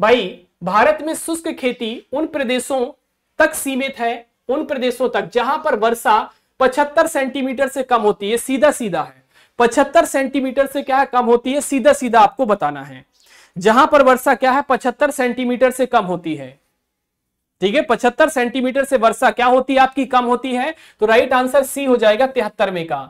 S1: भाई भारत में शुष्क खेती उन प्रदेशों तक सीमित है उन प्रदेशों तक जहां पर वर्षा 75 सेंटीमीटर से कम होती है सीधा सीधा है 75 सेंटीमीटर से क्या है कम होती है सीधा सीधा आपको बताना है जहां पर वर्षा क्या है 75 सेंटीमीटर से कम होती है ठीक है पचहत्तर सेंटीमीटर से वर्षा क्या होती है आपकी कम होती है तो राइट आंसर सी हो जाएगा तिहत्तरवे का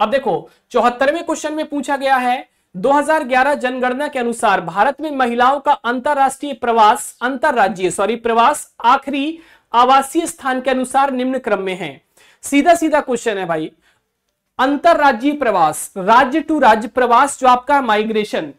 S1: अब देखो चौहत्तरवें क्वेश्चन में पूछा गया है 2011 जनगणना के अनुसार भारत में महिलाओं का अंतरराष्ट्रीय प्रवास अंतरराज्यीय सॉरी प्रवास आखिरी आवासीय स्थान के अनुसार निम्न क्रम में है सीधा सीधा क्वेश्चन है भाई अंतरराज्यीय प्रवास राज्य टू राज्य प्रवास जो आपका माइग्रेशन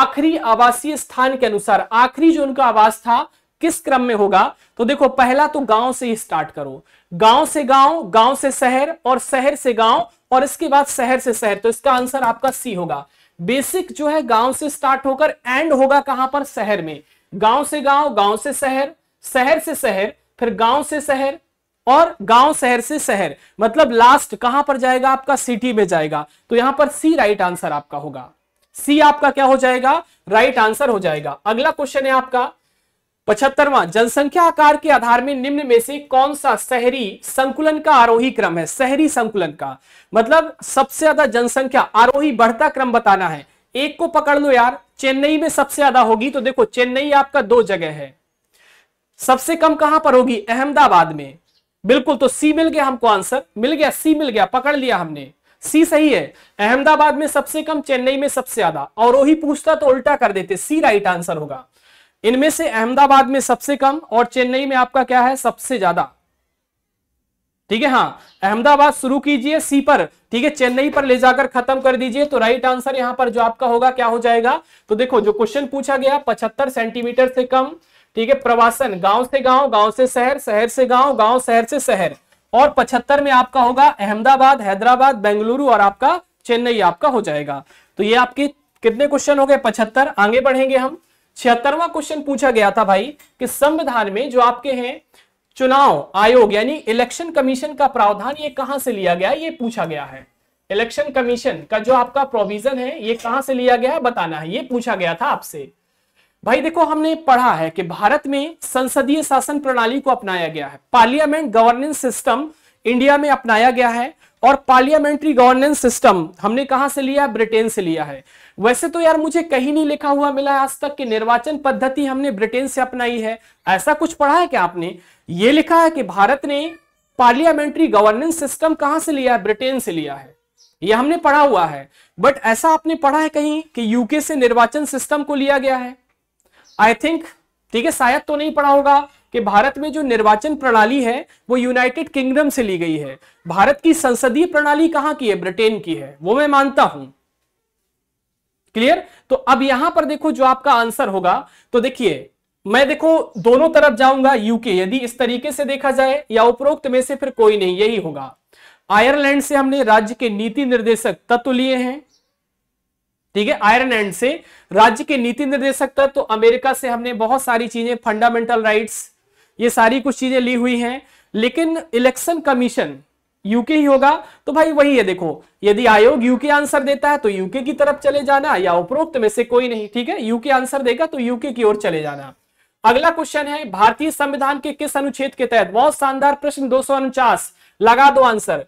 S1: आखिरी आवासीय स्थान के अनुसार आखिरी जो उनका आवास था किस क्रम में होगा तो देखो पहला तो गांव से ही स्टार्ट करो गांव से गांव गांव से शहर और शहर से गांव और इसके बाद शहर से शहर तो इसका आंसर आपका सी होगा बेसिक जो है गांव से स्टार्ट होकर एंड होगा कहां पर शहर में गांव से गांव गांव से शहर शहर से शहर फिर गांव से शहर और गांव शहर से शहर मतलब लास्ट कहां पर जाएगा आपका सिटी में जाएगा तो यहां पर सी राइट आंसर आपका होगा सी आपका क्या हो जाएगा राइट आंसर हो जाएगा अगला क्वेश्चन है आपका पचहत्तरवा जनसंख्या आकार के आधार में निम्न में से कौन सा शहरी संकुलन का आरोही क्रम है शहरी संकुलन का मतलब सबसे ज्यादा जनसंख्या आरोही बढ़ता क्रम बताना है एक को पकड़ लो यार चेन्नई में सबसे ज्यादा होगी तो देखो चेन्नई आपका दो जगह है सबसे कम कहां पर होगी अहमदाबाद में बिल्कुल तो सी मिल गया हमको आंसर मिल गया सी मिल गया पकड़ लिया हमने सी सही है अहमदाबाद में सबसे कम चेन्नई में सबसे ज्यादा और वही पूछता तो उल्टा कर देते सी राइट आंसर होगा इनमें से अहमदाबाद में सबसे कम और चेन्नई में आपका क्या है सबसे ज्यादा ठीक है हाँ अहमदाबाद शुरू कीजिए सी पर ठीक है चेन्नई पर ले जाकर खत्म कर दीजिए तो राइट आंसर यहां पर जो आपका होगा क्या हो जाएगा तो देखो जो क्वेश्चन पूछा गया पचहत्तर सेंटीमीटर से कम ठीक है प्रवासन गांव से गांव गांव से शहर शहर से गांव गांव शहर से शहर और पचहत्तर में आपका होगा अहमदाबाद हैदराबाद बेंगलुरु और आपका चेन्नई आपका हो जाएगा तो ये आपके कितने क्वेश्चन हो गए पचहत्तर आगे बढ़ेंगे हम छिहत्तरवा क्वेश्चन पूछा गया था भाई कि संविधान में जो आपके हैं चुनाव आयोग यानी इलेक्शन कमीशन का प्रावधान ये कहां से लिया गया ये पूछा गया है इलेक्शन कमीशन का जो आपका प्रोविजन है ये कहां से लिया गया है बताना है ये पूछा गया था आपसे भाई देखो हमने पढ़ा है कि भारत में संसदीय शासन प्रणाली को अपनाया गया है पार्लियामेंट गवर्नेंस सिस्टम इंडिया में अपनाया गया है और पार्लियामेंट्री गवर्नेंस सिस्टम हमने कहा से लिया ब्रिटेन से लिया है वैसे तो यार मुझे कहीं नहीं लिखा हुआ मिला आज तक कि निर्वाचन पद्धति हमने ब्रिटेन से अपनाई है ऐसा कुछ पढ़ा है क्या आपने ये लिखा है कि भारत ने पार्लियामेंट्री गवर्नेंस सिस्टम कहां से लिया है ब्रिटेन से लिया है यह हमने पढ़ा हुआ है बट ऐसा आपने पढ़ा है कहीं कि यूके से निर्वाचन सिस्टम को लिया गया है आई थिंक ठीक है शायद तो नहीं पढ़ा होगा कि भारत में जो निर्वाचन प्रणाली है वो यूनाइटेड किंगडम से ली गई है भारत की संसदीय प्रणाली कहां की है ब्रिटेन की है वो मैं मानता हूं क्लियर तो अब यहां पर देखो जो आपका आंसर होगा तो देखिए मैं देखो दोनों तरफ जाऊंगा यूके यदि इस तरीके से देखा जाए या उपरोक्त में से फिर कोई नहीं यही होगा आयरलैंड से हमने राज्य के नीति निर्देशक तत्व लिए हैं ठीक है आयरलैंड से राज्य के नीति निर्देशक तत्व तो अमेरिका से हमने बहुत सारी चीजें फंडामेंटल राइट्स ये सारी कुछ चीजें ली हुई हैं लेकिन इलेक्शन कमीशन यूके ही होगा तो भाई वही है देखो यदि आयोग यूके आंसर देता है तो यूके की तरफ चले जाना या उपरोक्त में से कोई नहीं ठीक है यूके आंसर देगा तो यूके की ओर चले जाना अगला क्वेश्चन है भारतीय संविधान के किस अनुच्छेद के तहत बहुत शानदार प्रश्न दो लगा दो आंसर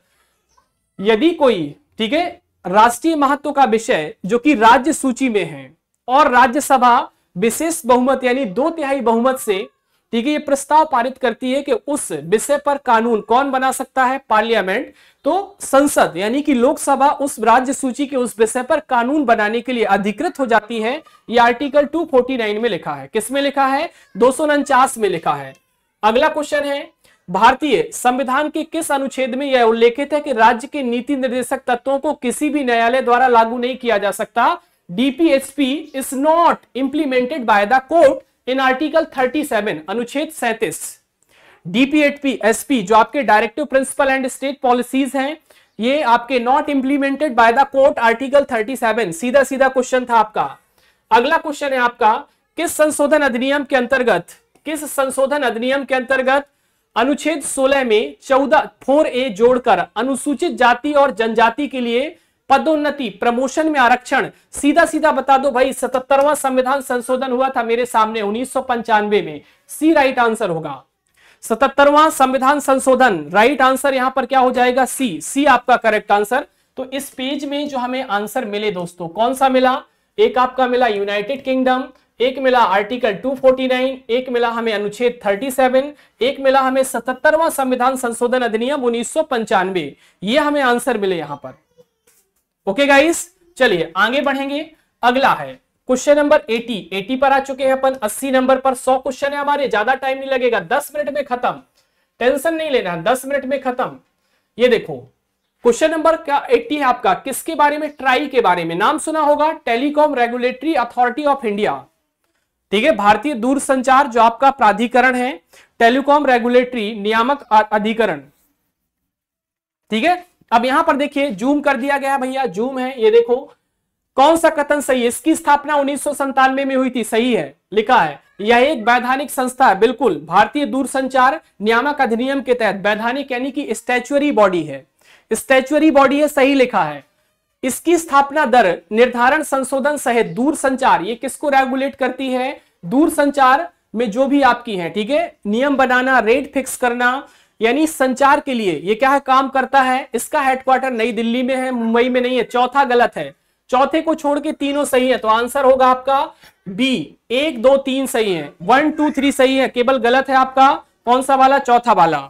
S1: यदि कोई ठीक है राष्ट्रीय महत्व का विषय जो कि राज्य सूची में है और राज्यसभा विशेष बहुमत यानी दो तिहाई बहुमत से ठीक है ये प्रस्ताव पारित करती है कि उस विषय पर कानून कौन बना सकता है पार्लियामेंट तो संसद यानी कि लोकसभा उस राज्य सूची के उस विषय पर कानून बनाने के लिए अधिकृत हो जाती है ये आर्टिकल 249 में लिखा है किसमें लिखा है दो में लिखा है अगला क्वेश्चन है भारतीय संविधान के किस अनुच्छेद में यह उल्लेखित है कि राज्य के नीति निर्देशक तत्वों को किसी भी न्यायालय द्वारा लागू नहीं किया जा सकता DPSP is not implemented by the court in article 37 अनुच्छेद 37 डीपीएटपी एसपी जो आपके directive principle and state policies हैं ये आपके not implemented by the court article 37 सीधा सीधा क्वेश्चन था आपका अगला क्वेश्चन है आपका किस संशोधन अधिनियम के अंतर्गत किस संशोधन अधिनियम के अंतर्गत अनुच्छेद 16 में 14 फोर ए जोड़कर अनुसूचित जाति और जनजाति के लिए पदोन्नति प्रमोशन में आरक्षण सीधा सीधा बता दो भाई सतहत्तरवा संविधान संशोधन हुआ था मेरे सामने उन्नीस में सी राइट आंसर होगा सतहत्तरवा संविधान संशोधन राइट आंसर यहां पर क्या हो जाएगा सी सी आपका करेक्ट आंसर तो इस पेज में जो हमें आंसर मिले दोस्तों कौन सा मिला एक आपका मिला यूनाइटेड किंगडम एक मिला आर्टिकल 249, एक मिला हमें अनुच्छेद 37, एक मिला हमें सतहत्तरवा संविधान संशोधन अधिनियम उन्नीस ये हमें आंसर मिले यहां पर ओके गाइस चलिए आगे बढ़ेंगे अगला है क्वेश्चन नंबर 80 80 पर आ चुके हैं अपन 80 नंबर पर 100 क्वेश्चन है हमारे ज्यादा टाइम नहीं लगेगा 10 मिनट में खत्म टेंशन नहीं लेना 10 मिनट में खत्म ये देखो क्वेश्चन नंबर क्या 80 है आपका किसके बारे में ट्राई के बारे में नाम सुना होगा telecom regulatory authority of India ठीक है भारतीय संचार जो आपका प्राधिकरण है टेलीकॉम रेगुलेटरी नियामक अधिकरण ठीक है अब यहां पर देखिए जूम कर दिया गया भैया जूम है ये देखो कौन सा कथन सही है इसकी स्थापना उन्नीस में हुई थी सही है लिखा है यह एक वैधानिक संस्था है बिल्कुल भारतीय दूरसंचार नियामक अधिनियम के तहत वैधानिक यानी कि स्टैचुअरी बॉडी है स्टैचुअरी बॉडी है सही लिखा है इसकी स्थापना दर निर्धारण संशोधन सहित दूर संचार ये किसको रेगुलेट करती है दूर संचार में जो भी आपकी है ठीक है नियम बनाना रेट फिक्स करना यानी संचार के लिए ये क्या है काम करता है इसका हेडक्वार्टर नई दिल्ली में है मुंबई में नहीं है चौथा गलत है चौथे को छोड़ के तीनों सही है तो आंसर होगा आपका बी एक दो तीन सही है वन टू थ्री सही है केवल गलत है आपका कौन सा वाला चौथा वाला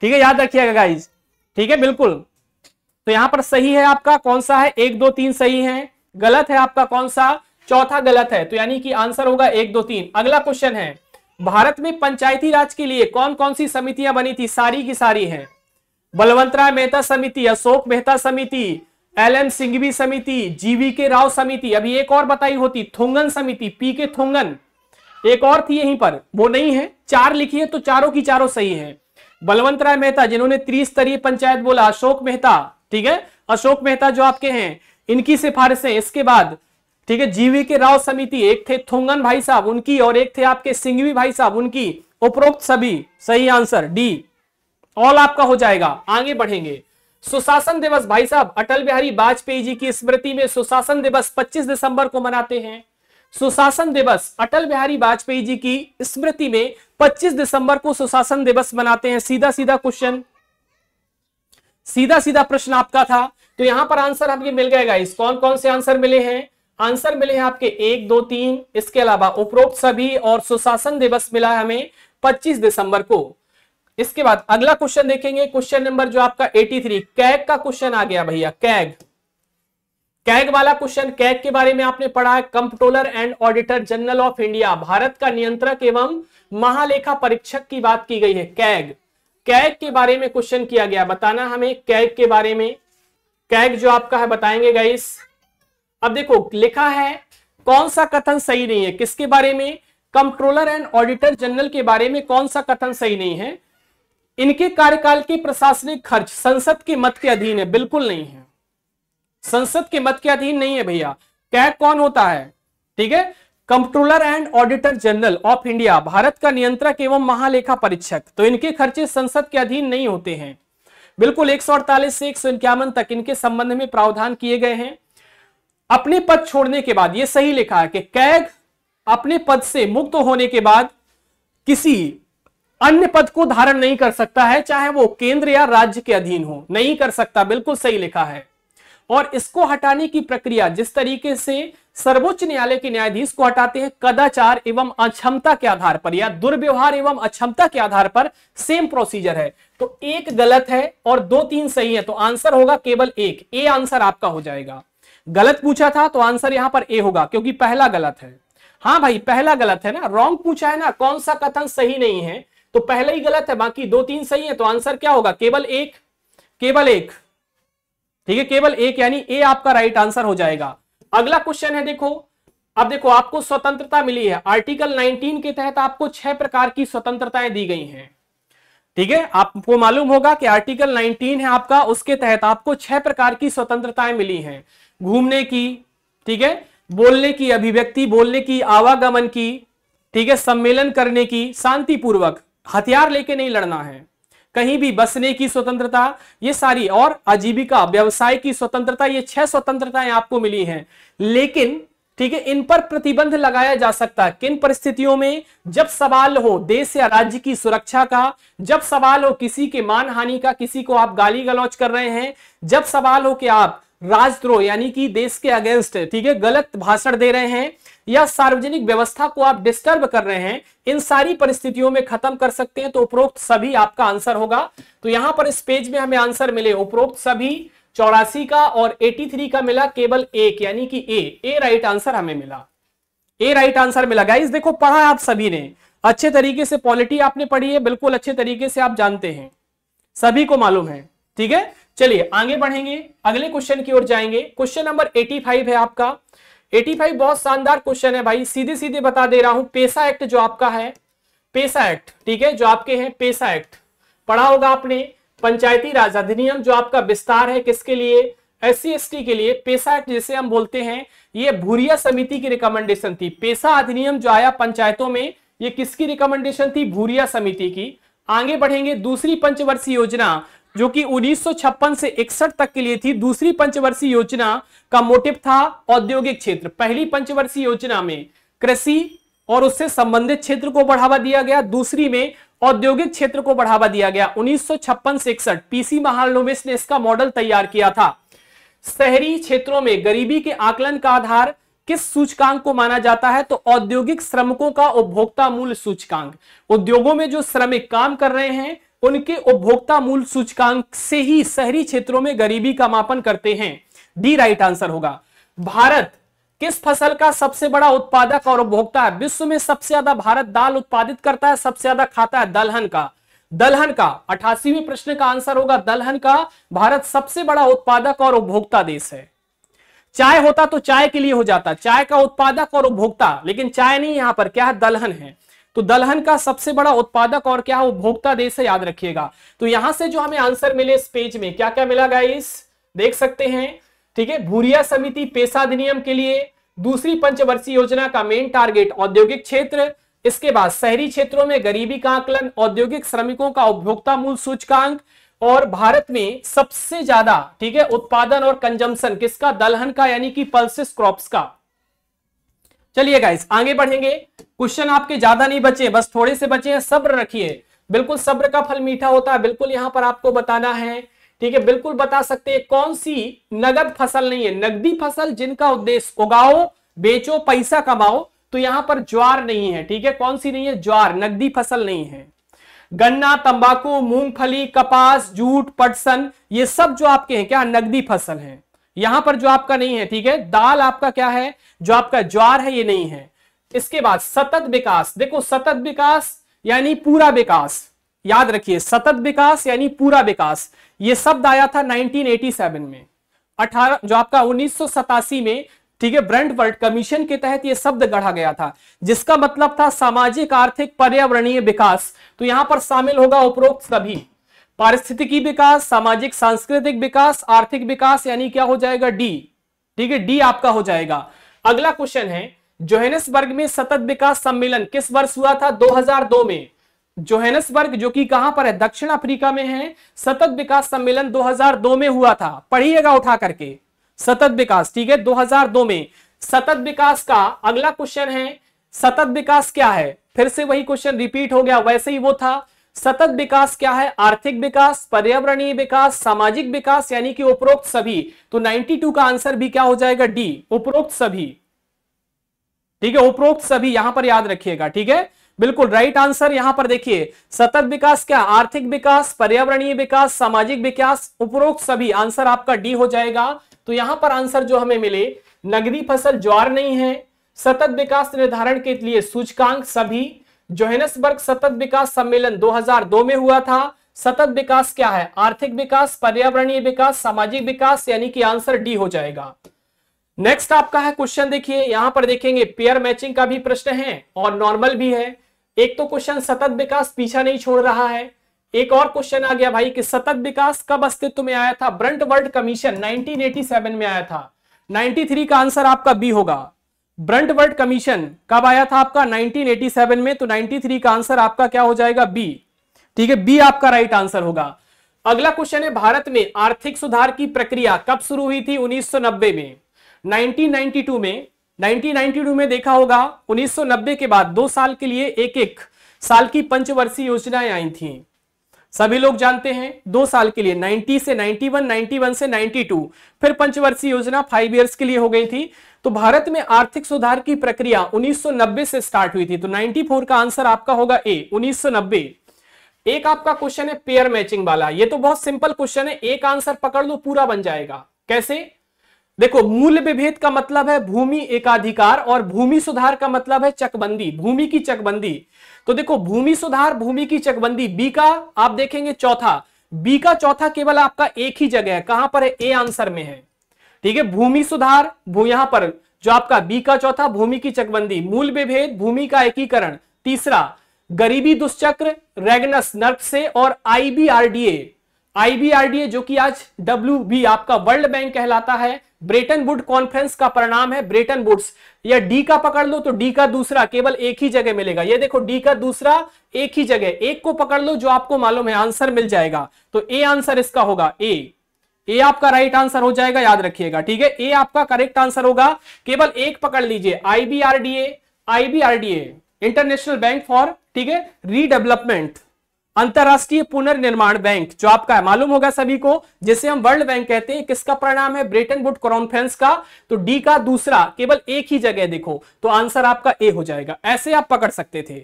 S1: ठीक है याद रखिएगा गाइज ठीक है बिल्कुल तो यहां पर सही है आपका कौन सा है एक दो तीन सही है गलत है आपका कौन सा चौथा गलत है तो यानी कि आंसर होगा एक दो तीन अगला क्वेश्चन है भारत में पंचायती राज के लिए कौन कौन सी समितियां बनी थी सारी की सारी हैं बलवंतराय मेहता समिति अशोक मेहता समिति एल एम सिंघवी समिति जीवी के राव समिति अभी एक और बताई होती थोंगन समिति पी के थोंगन एक और थी यहीं पर वो नहीं है चार लिखी है तो चारों की चारों सही है बलवंत राय मेहता जिन्होंने त्रिस्तरीय पंचायत बोला अशोक मेहता ठीक है अशोक मेहता जो आपके हैं इनकी सिफारिशें इसके बाद ठीक है जीवी के राव समिति एक थे थुंगन भाई साहब उनकी और एक थे आपके सिंघवी भाई साहब उनकी उपरोक्त सभी सही आंसर डी ऑल आपका हो जाएगा आगे बढ़ेंगे सुशासन दिवस भाई साहब अटल बिहारी वाजपेयी जी की स्मृति में सुशासन दिवस 25 दिसंबर को मनाते हैं सुशासन दिवस अटल बिहारी वाजपेयी जी की स्मृति में 25 दिसंबर को सुशासन दिवस मनाते हैं सीधा सीधा क्वेश्चन सीधा सीधा प्रश्न आपका था तो यहां पर आंसर हमें मिल जाएगा इस कौन कौन से आंसर मिले हैं आंसर मिले हैं आपके एक दो तीन इसके अलावा उपरोक्त सभी और सुशासन दिवस मिला है हमें 25 दिसंबर को इसके बाद अगला क्वेश्चन देखेंगे क्वेश्चन नंबर जो आपका 83 कैग का क्वेश्चन आ गया भैया कैग कैग वाला क्वेश्चन कैग के बारे में आपने पढ़ा है comptroller and auditor general of India भारत का नियंत्रक एवं महालेखा परीक्षक की बात की गई है कैग कैग के बारे में क्वेश्चन किया गया बताना हमें कैग के बारे में कैग जो आपका है बताएंगे गाइस अब देखो लिखा है कौन सा कथन सही नहीं है किसके बारे में कंट्रोलर एंड ऑडिटर जनरल के बारे में कौन सा कथन सही नहीं है इनके कार्यकाल के प्रशासनिक खर्च संसद के मत के अधीन है बिल्कुल नहीं है संसद के मत के अधीन नहीं है भैया कैग कौन होता है ठीक है controller and auditor general of India भारत का नियंत्रक एवं महालेखा परीक्षक तो इनके खर्चे संसद के अधीन नहीं होते हैं बिल्कुल एक से एक तक इनके संबंध में प्रावधान किए गए हैं अपने पद छोड़ने के बाद यह सही लिखा है कि कैग अपने पद से मुक्त होने के बाद किसी अन्य पद को धारण नहीं कर सकता है चाहे वो केंद्र या राज्य के अधीन हो नहीं कर सकता बिल्कुल सही लिखा है और इसको हटाने की प्रक्रिया जिस तरीके से सर्वोच्च न्यायालय के न्यायाधीश को हटाते हैं कदाचार एवं अक्षमता के आधार पर या दुर्व्यवहार एवं अक्षमता के आधार पर सेम प्रोसीजर है तो एक गलत है और दो तीन सही है तो आंसर होगा केवल एक ए आंसर आपका हो जाएगा गलत पूछा था तो आंसर यहां पर ए होगा क्योंकि पहला गलत है हाँ भाई पहला गलत है ना रॉन्ग पूछा है ना कौन सा कथन सही नहीं है तो पहला ही गलत है बाकी दो तीन सही है तो आंसर क्या होगा केवल एक केवल एक ठीक है केवल एक यानी ए आपका राइट आंसर हो जाएगा अगला क्वेश्चन है देखो अब देखो आपको स्वतंत्रता मिली है आर्टिकल 19 के तहत आपको छह प्रकार की स्वतंत्रताएं दी गई हैं ठीक है आपको मालूम होगा कि आर्टिकल 19 है आपका उसके तहत आपको छह प्रकार की स्वतंत्रताएं मिली हैं घूमने की ठीक है बोलने की अभिव्यक्ति बोलने की आवागमन की ठीक है सम्मेलन करने की शांतिपूर्वक हथियार लेके नहीं लड़ना है कहीं भी बसने की स्वतंत्रता ये सारी और आजीविका व्यवसाय की स्वतंत्रता ये छह स्वतंत्रताएं आपको मिली हैं लेकिन ठीक है इन पर प्रतिबंध लगाया जा सकता है किन परिस्थितियों में जब सवाल हो देश या राज्य की सुरक्षा का जब सवाल हो किसी के मान हानि का किसी को आप गाली गलौच कर रहे हैं जब सवाल हो कि आप राजद्रोह यानी कि देश के अगेंस्ट ठीक है गलत भाषण दे रहे हैं या सार्वजनिक व्यवस्था को आप डिस्टर्ब कर रहे हैं इन सारी परिस्थितियों में खत्म कर सकते हैं तो उपरोक्त सभी आपका आंसर होगा तो यहां पर इस पेज में हमें आंसर मिले उपरोक्त सभी चौरासी का और 83 का मिला केवल एक यानी कि ए ए राइट आंसर हमें मिला ए राइट आंसर मिला गाइस देखो पढ़ा आप सभी ने अच्छे तरीके से पॉलिटी आपने पढ़ी है बिल्कुल अच्छे तरीके से आप जानते हैं सभी को मालूम है ठीक है चलिए आगे बढ़ेंगे अगले क्वेश्चन की ओर जाएंगे क्वेश्चन नंबर 85 है आपका 85 बहुत शानदार क्वेश्चन है भाई सीधे सीधे बता दे रहा हूं पेशा एक्ट जो आपका है पेशा एक्ट ठीक है जो आपके हैं पेशा एक्ट पढ़ा होगा आपने पंचायती राज अधिनियम जो आपका विस्तार है किसके लिए एस सी के लिए पेशा एक्ट जिसे हम बोलते हैं ये भूरिया समिति की रिकमेंडेशन थी पेशा अधिनियम जो आया पंचायतों में ये किसकी रिकमेंडेशन थी भूरिया समिति की आगे बढ़ेंगे दूसरी पंचवर्षीय योजना जो कि 1956 से इकसठ तक के लिए थी दूसरी पंचवर्षीय योजना का मोटिव था औद्योगिक क्षेत्र पहली पंचवर्षीय योजना में कृषि और उससे संबंधित क्षेत्र को बढ़ावा दिया गया दूसरी में औद्योगिक क्षेत्र को बढ़ावा दिया गया 1956 से इकसठ पीसी महालनोविस ने इसका मॉडल तैयार किया था शहरी क्षेत्रों में गरीबी के आकलन का आधार किस सूचकांक को माना जाता है तो औद्योगिक श्रमिकों का उपभोक्ता मूल्य सूचकांक उद्योगों में जो श्रमिक काम कर रहे हैं उनके उपभोक्ता मूल सूचकांक से ही शहरी क्षेत्रों में गरीबी का मापन करते हैं डी राइट आंसर होगा भारत किस फसल का सबसे बड़ा उत्पादक और उपभोक्ता है विश्व में सबसे ज्यादा भारत दाल उत्पादित करता है सबसे ज्यादा खाता है दलहन का दलहन का अठासीवें प्रश्न का आंसर होगा दलहन का भारत सबसे बड़ा उत्पादक और उपभोक्ता देश है चाय होता तो चाय के लिए हो जाता चाय का उत्पादक और उपभोक्ता लेकिन चाय नहीं यहां पर क्या है दलहन है तो दलहन का सबसे बड़ा उत्पादक और क्या उपभोक्ता देश है याद रखिएगा तो यहां से जो हमें आंसर मिले इस पेज में क्या क्या मिला गाइस देख सकते हैं ठीक है भूरिया समिति पेशा अधिनियम के लिए दूसरी पंचवर्षीय योजना का मेन टारगेट औद्योगिक क्षेत्र इसके बाद शहरी क्षेत्रों में गरीबी का आकलन औद्योगिक श्रमिकों का उपभोक्ता मूल सूचकांक और भारत में सबसे ज्यादा ठीक है उत्पादन और कंजम्पशन किसका दलहन का यानी कि पल्सिस क्रॉप्स का चलिए गाइस आगे बढ़ेंगे क्वेश्चन आपके ज्यादा नहीं बचे बस थोड़े से बचे हैं सब्र रखिए बिल्कुल सब्र का फल मीठा होता है बिल्कुल यहां पर आपको बताना है ठीक है बिल्कुल बता सकते हैं कौन सी नगद फसल नहीं है नगदी फसल जिनका उद्देश्य उगाओ बेचो पैसा कमाओ तो यहां पर ज्वार नहीं है ठीक है कौन सी नहीं है ज्वार नगदी फसल नहीं है गन्ना तंबाकू मूंगफली कपास जूट पटसन ये सब जो आपके हैं क्या नगदी फसल है यहां पर जो आपका नहीं है ठीक है दाल आपका क्या है जो आपका ज्वार है ये नहीं है इसके बाद सतत विकास देखो सतत विकास यानी पूरा विकास याद रखिए सतत विकास यानी पूरा विकास ये शब्द आया था 1987 में 18 जो आपका उन्नीस में ठीक है ब्रंट वर्ल्ड कमीशन के तहत यह शब्द गढ़ा गया था जिसका मतलब था सामाजिक आर्थिक पर्यावरणीय विकास तो यहां पर शामिल होगा उपरोक्त सभी पारिस्थितिकी विकास सामाजिक सांस्कृतिक विकास आर्थिक विकास यानी क्या हो जाएगा डी ठीक है डी आपका हो जाएगा अगला क्वेश्चन है जोहेनसबर्ग में सतत विकास सम्मेलन किस वर्ष हुआ था 2002 में जोहेनसबर्ग जो कि कहां पर है दक्षिण अफ्रीका में है सतत विकास सम्मेलन 2002 में हुआ था पढ़िएगा उठा करके सतत विकास ठीक है 2002 में सतत विकास का अगला क्वेश्चन है सतत विकास क्या है फिर से वही क्वेश्चन रिपीट हो गया वैसे ही वो था सतत विकास क्या है आर्थिक विकास पर्यावरणीय विकास सामाजिक विकास यानी कि उपरोक्त सभी तो 92 का आंसर भी क्या हो जाएगा डी उपरोक्त सभी ठीक है उपरोक्त सभी यहां पर याद रखिएगा ठीक है बिल्कुल राइट आंसर यहां पर देखिए सतत विकास क्या आर्थिक विकास पर्यावरणीय विकास सामाजिक विकास उपरोक्त सभी आंसर आपका डी हो जाएगा तो यहां पर आंसर जो हमें मिले नगरी फसल ज्वार नहीं है सतत विकास निर्धारण के लिए सूचकांक सभी जोहेनसबर्ग सतत विकास सम्मेलन 2002 में हुआ था सतत विकास क्या है आर्थिक विकास पर्यावरणीय विकास सामाजिक विकास यानी कि आंसर डी हो जाएगा नेक्स्ट आपका है क्वेश्चन देखिए यहां पर देखेंगे पेयर मैचिंग का भी प्रश्न है और नॉर्मल भी है एक तो क्वेश्चन सतत विकास पीछा नहीं छोड़ रहा है एक और क्वेश्चन आ गया भाई कि सतत विकास कब अस्तित्व में आया था ब्रंट वर्ल्ड कमीशन 1987 में आया था 93 का आंसर आपका बी होगा ब्रंटवर्ड कमीशन कब आया था आपका 1987 में तो 93 का आंसर आपका क्या हो जाएगा बी ठीक है बी आपका राइट आंसर होगा अगला क्वेश्चन है भारत में आर्थिक सुधार की प्रक्रिया कब शुरू हुई थी 1990 में 1992 में 1992 में देखा होगा 1990 के बाद दो साल के लिए एक एक साल की पंचवर्षीय योजनाएं आई थी सभी लोग जानते हैं दो साल के लिए 90 से 91, 91 से 92, फिर पंचवर्षीय योजना फाइव इयर्स के लिए हो गई थी तो भारत में आर्थिक सुधार की प्रक्रिया 1990 से स्टार्ट हुई थी तो 94 का आंसर आपका होगा ए 1990 एक आपका क्वेश्चन है पेयर मैचिंग वाला ये तो बहुत सिंपल क्वेश्चन है एक आंसर पकड़ लो पूरा बन जाएगा कैसे देखो मूल विभेद का मतलब है भूमि एकाधिकार और भूमि सुधार का मतलब है चकबंदी भूमि की चकबंदी तो देखो भूमि सुधार भूमि की चकबंदी बी का आप देखेंगे चौथा बी का चौथा केवल आपका एक ही जगह है कहां पर है ए आंसर में है ठीक है भूमि सुधार भू यहां पर जो आपका बी का चौथा भूमि की चकबंदी मूल विभेद भूमि का एकीकरण तीसरा गरीबी दुष्चक्र रेगनस नर्क से और आईबीआरडीए आईबीआरडीए जो कि आज डब्ल्यू आपका वर्ल्ड बैंक कहलाता है ब्रेटन वुड कॉन्फ्रेंस का परिणाम है ब्रेटन वुड्स या डी का पकड़ लो तो डी का दूसरा केवल एक ही जगह मिलेगा ये देखो डी का दूसरा एक ही जगह एक को पकड़ लो जो आपको मालूम है आंसर मिल जाएगा तो ए आंसर इसका होगा ए ए आपका राइट आंसर हो जाएगा याद रखिएगा ठीक है ए आपका करेक्ट आंसर होगा केवल एक पकड़ लीजिए IBRDA IBRDA international bank for ठीक है रीडेवलपमेंट अंतरराष्ट्रीय पुनर्निर्माण बैंक जो आपका है मालूम होगा सभी को जिसे हम वर्ल्ड बैंक कहते हैं किसका परिणाम है ब्रिटेन वुड कॉन्फ्रेंस का तो डी का दूसरा केवल एक ही जगह देखो तो आंसर आपका ए हो जाएगा ऐसे आप पकड़ सकते थे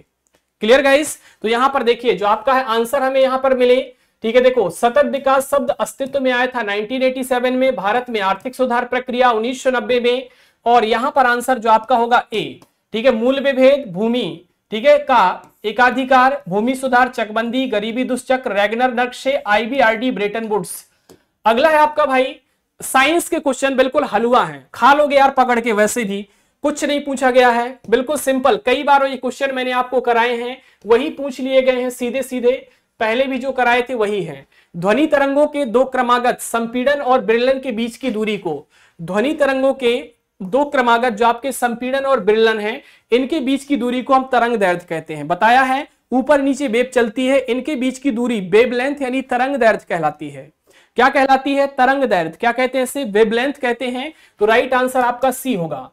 S1: क्लियर गाइस तो यहां पर देखिए जो आपका है आंसर हमें यहां पर मिले ठीक है देखो सतत विकास शब्द अस्तित्व में आया था 1987 में भारत में आर्थिक सुधार प्रक्रिया उन्नीस में और यहां पर आंसर जो आपका होगा ए ठीक है मूल विभेद भूमि ठीक है का एकाधिकार भूमि सुधार चकबंदी गरीबी दुष्चक्र Ragnar Nurkse IBRD Bretton Woods अगला है आपका भाई साइंस के क्वेश्चन बिल्कुल हलुआ है खा लोगे यार पकड़ के वैसे भी कुछ नहीं पूछा गया है बिल्कुल सिंपल कई बार ये क्वेश्चन मैंने आपको कराए हैं वही पूछ लिए गए हैं सीधे सीधे पहले भी जो कराए थे वही है ध्वनि तरंगों के दो क्रमागत संपीड़न और ब्रिलन के बीच की दूरी को ध्वनि तरंगों के दो क्रमागत जो आपके संपीड़न और ब्रिलन है इनके बीच की दूरी को हम तरंग दर्द कहते हैं बताया है ऊपर नीचे वेब चलती है इनके बीच की दूरी वेब यानी तरंग दर्द कहलाती है क्या कहलाती है तरंग दर्द क्या कहते हैं इसे वेब कहते हैं तो राइट आंसर आपका सी होगा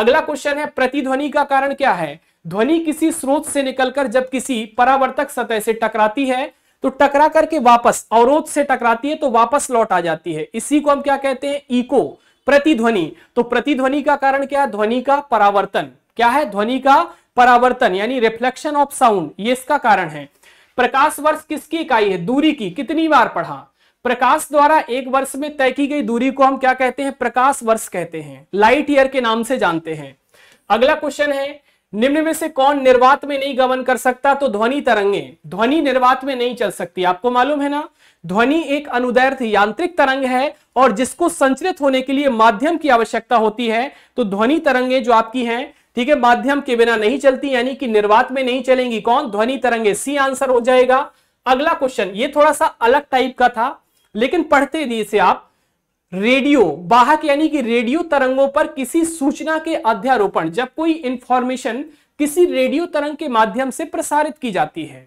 S1: अगला क्वेश्चन है प्रतिध्वनि का कारण क्या है ध्वनि किसी स्रोत से निकलकर जब किसी परावर्तक सतह से टकराती है तो टकरा करके वापस अवरोध से टकराती है तो वापस लौट आ जाती है इसी को हम क्या कहते हैं इको प्रतिध्वनि तो प्रतिध्वनि का कारण क्या है ध्वनि का परावर्तन क्या है ध्वनि का परावर्तन यानी रिफ्लेक्शन ऑफ साउंड ये इसका कारण है प्रकाश वर्ष किसकी इकाई है दूरी की कितनी बार पढ़ा प्रकाश द्वारा एक वर्ष में तय की गई दूरी को हम क्या कहते हैं प्रकाश वर्ष कहते हैं लाइट ईयर के नाम से जानते हैं अगला क्वेश्चन है निम्न में से कौन निर्वात में नहीं गमन कर सकता तो ध्वनि तरंगे ध्वनि निर्वात में नहीं चल सकती आपको मालूम है ना ध्वनि एक अनुदैर्थ यांत्रिक तरंग है और जिसको संचरित होने के लिए माध्यम की आवश्यकता होती है तो ध्वनि तरंगे जो आपकी हैं ठीक है माध्यम के बिना नहीं चलती यानी कि निर्वात में नहीं चलेंगी कौन ध्वनि तरंगे सी आंसर हो जाएगा अगला क्वेश्चन ये थोड़ा सा अलग टाइप का था लेकिन पढ़ते दिए से आप रेडियो बाहक यानी कि रेडियो तरंगों पर किसी सूचना के अध्यारोपण जब कोई इंफॉर्मेशन किसी रेडियो तरंग के माध्यम से प्रसारित की जाती है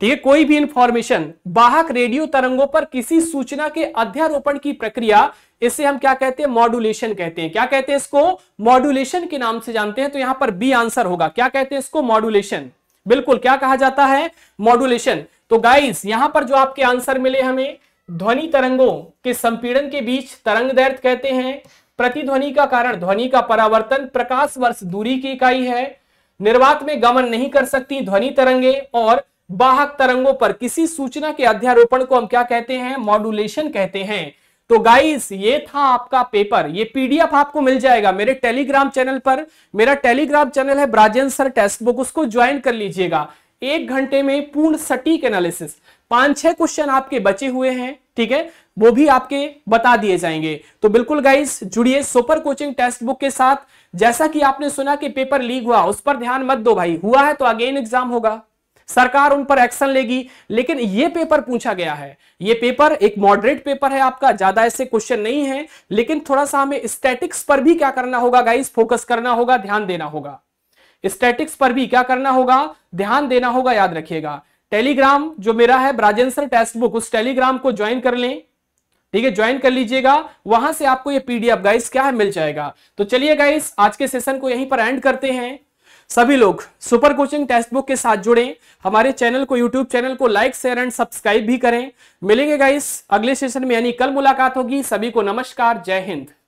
S1: ठीक है कोई भी इंफॉर्मेशन बाहक रेडियो तरंगों पर किसी सूचना के अध्यारोपण की प्रक्रिया इसे हम क्या कहते हैं मॉड्यूलेशन कहते हैं क्या कहते हैं इसको मॉड्यूलेशन के नाम से जानते हैं तो यहां पर बी आंसर होगा क्या कहते हैं इसको मॉड्यूलेशन बिल्कुल क्या कहा जाता है मॉड्यूलेशन तो गाइस यहां पर जो आपके आंसर मिले हमें ध्वनि तरंगों के संपीड़न के बीच तरंग दैर्थ कहते हैं प्रतिध्वनि का कारण ध्वनि का परावर्तन प्रकाश वर्ष दूरी की इकाई है निर्वात में गमन नहीं कर सकती ध्वनि तरंगे और बाहक तरंगों पर किसी सूचना के अध्यारोपण को हम क्या कहते हैं मॉड्यूलेशन कहते हैं तो गाइस ये था आपका पेपर ये पीडीएफ आपको मिल जाएगा मेरे टेलीग्राम चैनल पर मेरा टेलीग्राम चैनल है ब्राजेंसर टेस्ट बुक उसको ज्वाइन कर लीजिएगा एक घंटे में पूर्ण सटीक एनालिसिस पांच छह क्वेश्चन आपके बचे हुए हैं ठीक है वो भी आपके बता दिए जाएंगे तो बिल्कुल गाइस जुड़िए सुपर कोचिंग टेस्ट बुक के साथ जैसा कि आपने सुना कि पेपर लीक हुआ उस पर ध्यान मत दो भाई हुआ है तो अगेन एग्जाम होगा सरकार उन पर एक्शन लेगी लेकिन यह पेपर पूछा गया है यह पेपर एक मॉडरेट पेपर है आपका ज्यादा ऐसे क्वेश्चन नहीं है लेकिन थोड़ा सा हमें स्टैटिक्स पर भी क्या करना होगा गाइस फोकस करना होगा ध्यान देना होगा स्टैटिक्स पर भी क्या करना होगा ध्यान देना होगा याद रखिएगा टेलीग्राम जो मेरा है ब्राजेंसर टेस्ट बुक उस टेलीग्राम को ज्वाइन कर लें ठीक है ज्वाइन कर लीजिएगा वहां से आपको ये पीडीएफ गाइस क्या है मिल जाएगा तो चलिए गाइस आज के सेशन को यहीं पर एंड करते हैं सभी लोग सुपर कोचिंग टेस्ट बुक के साथ जुड़ें हमारे चैनल को यूट्यूब चैनल को लाइक शेयर एंड सब्सक्राइब भी करें मिलेंगे गाइस अगले सेशन में यानी कल मुलाकात होगी सभी को नमस्कार जय हिंद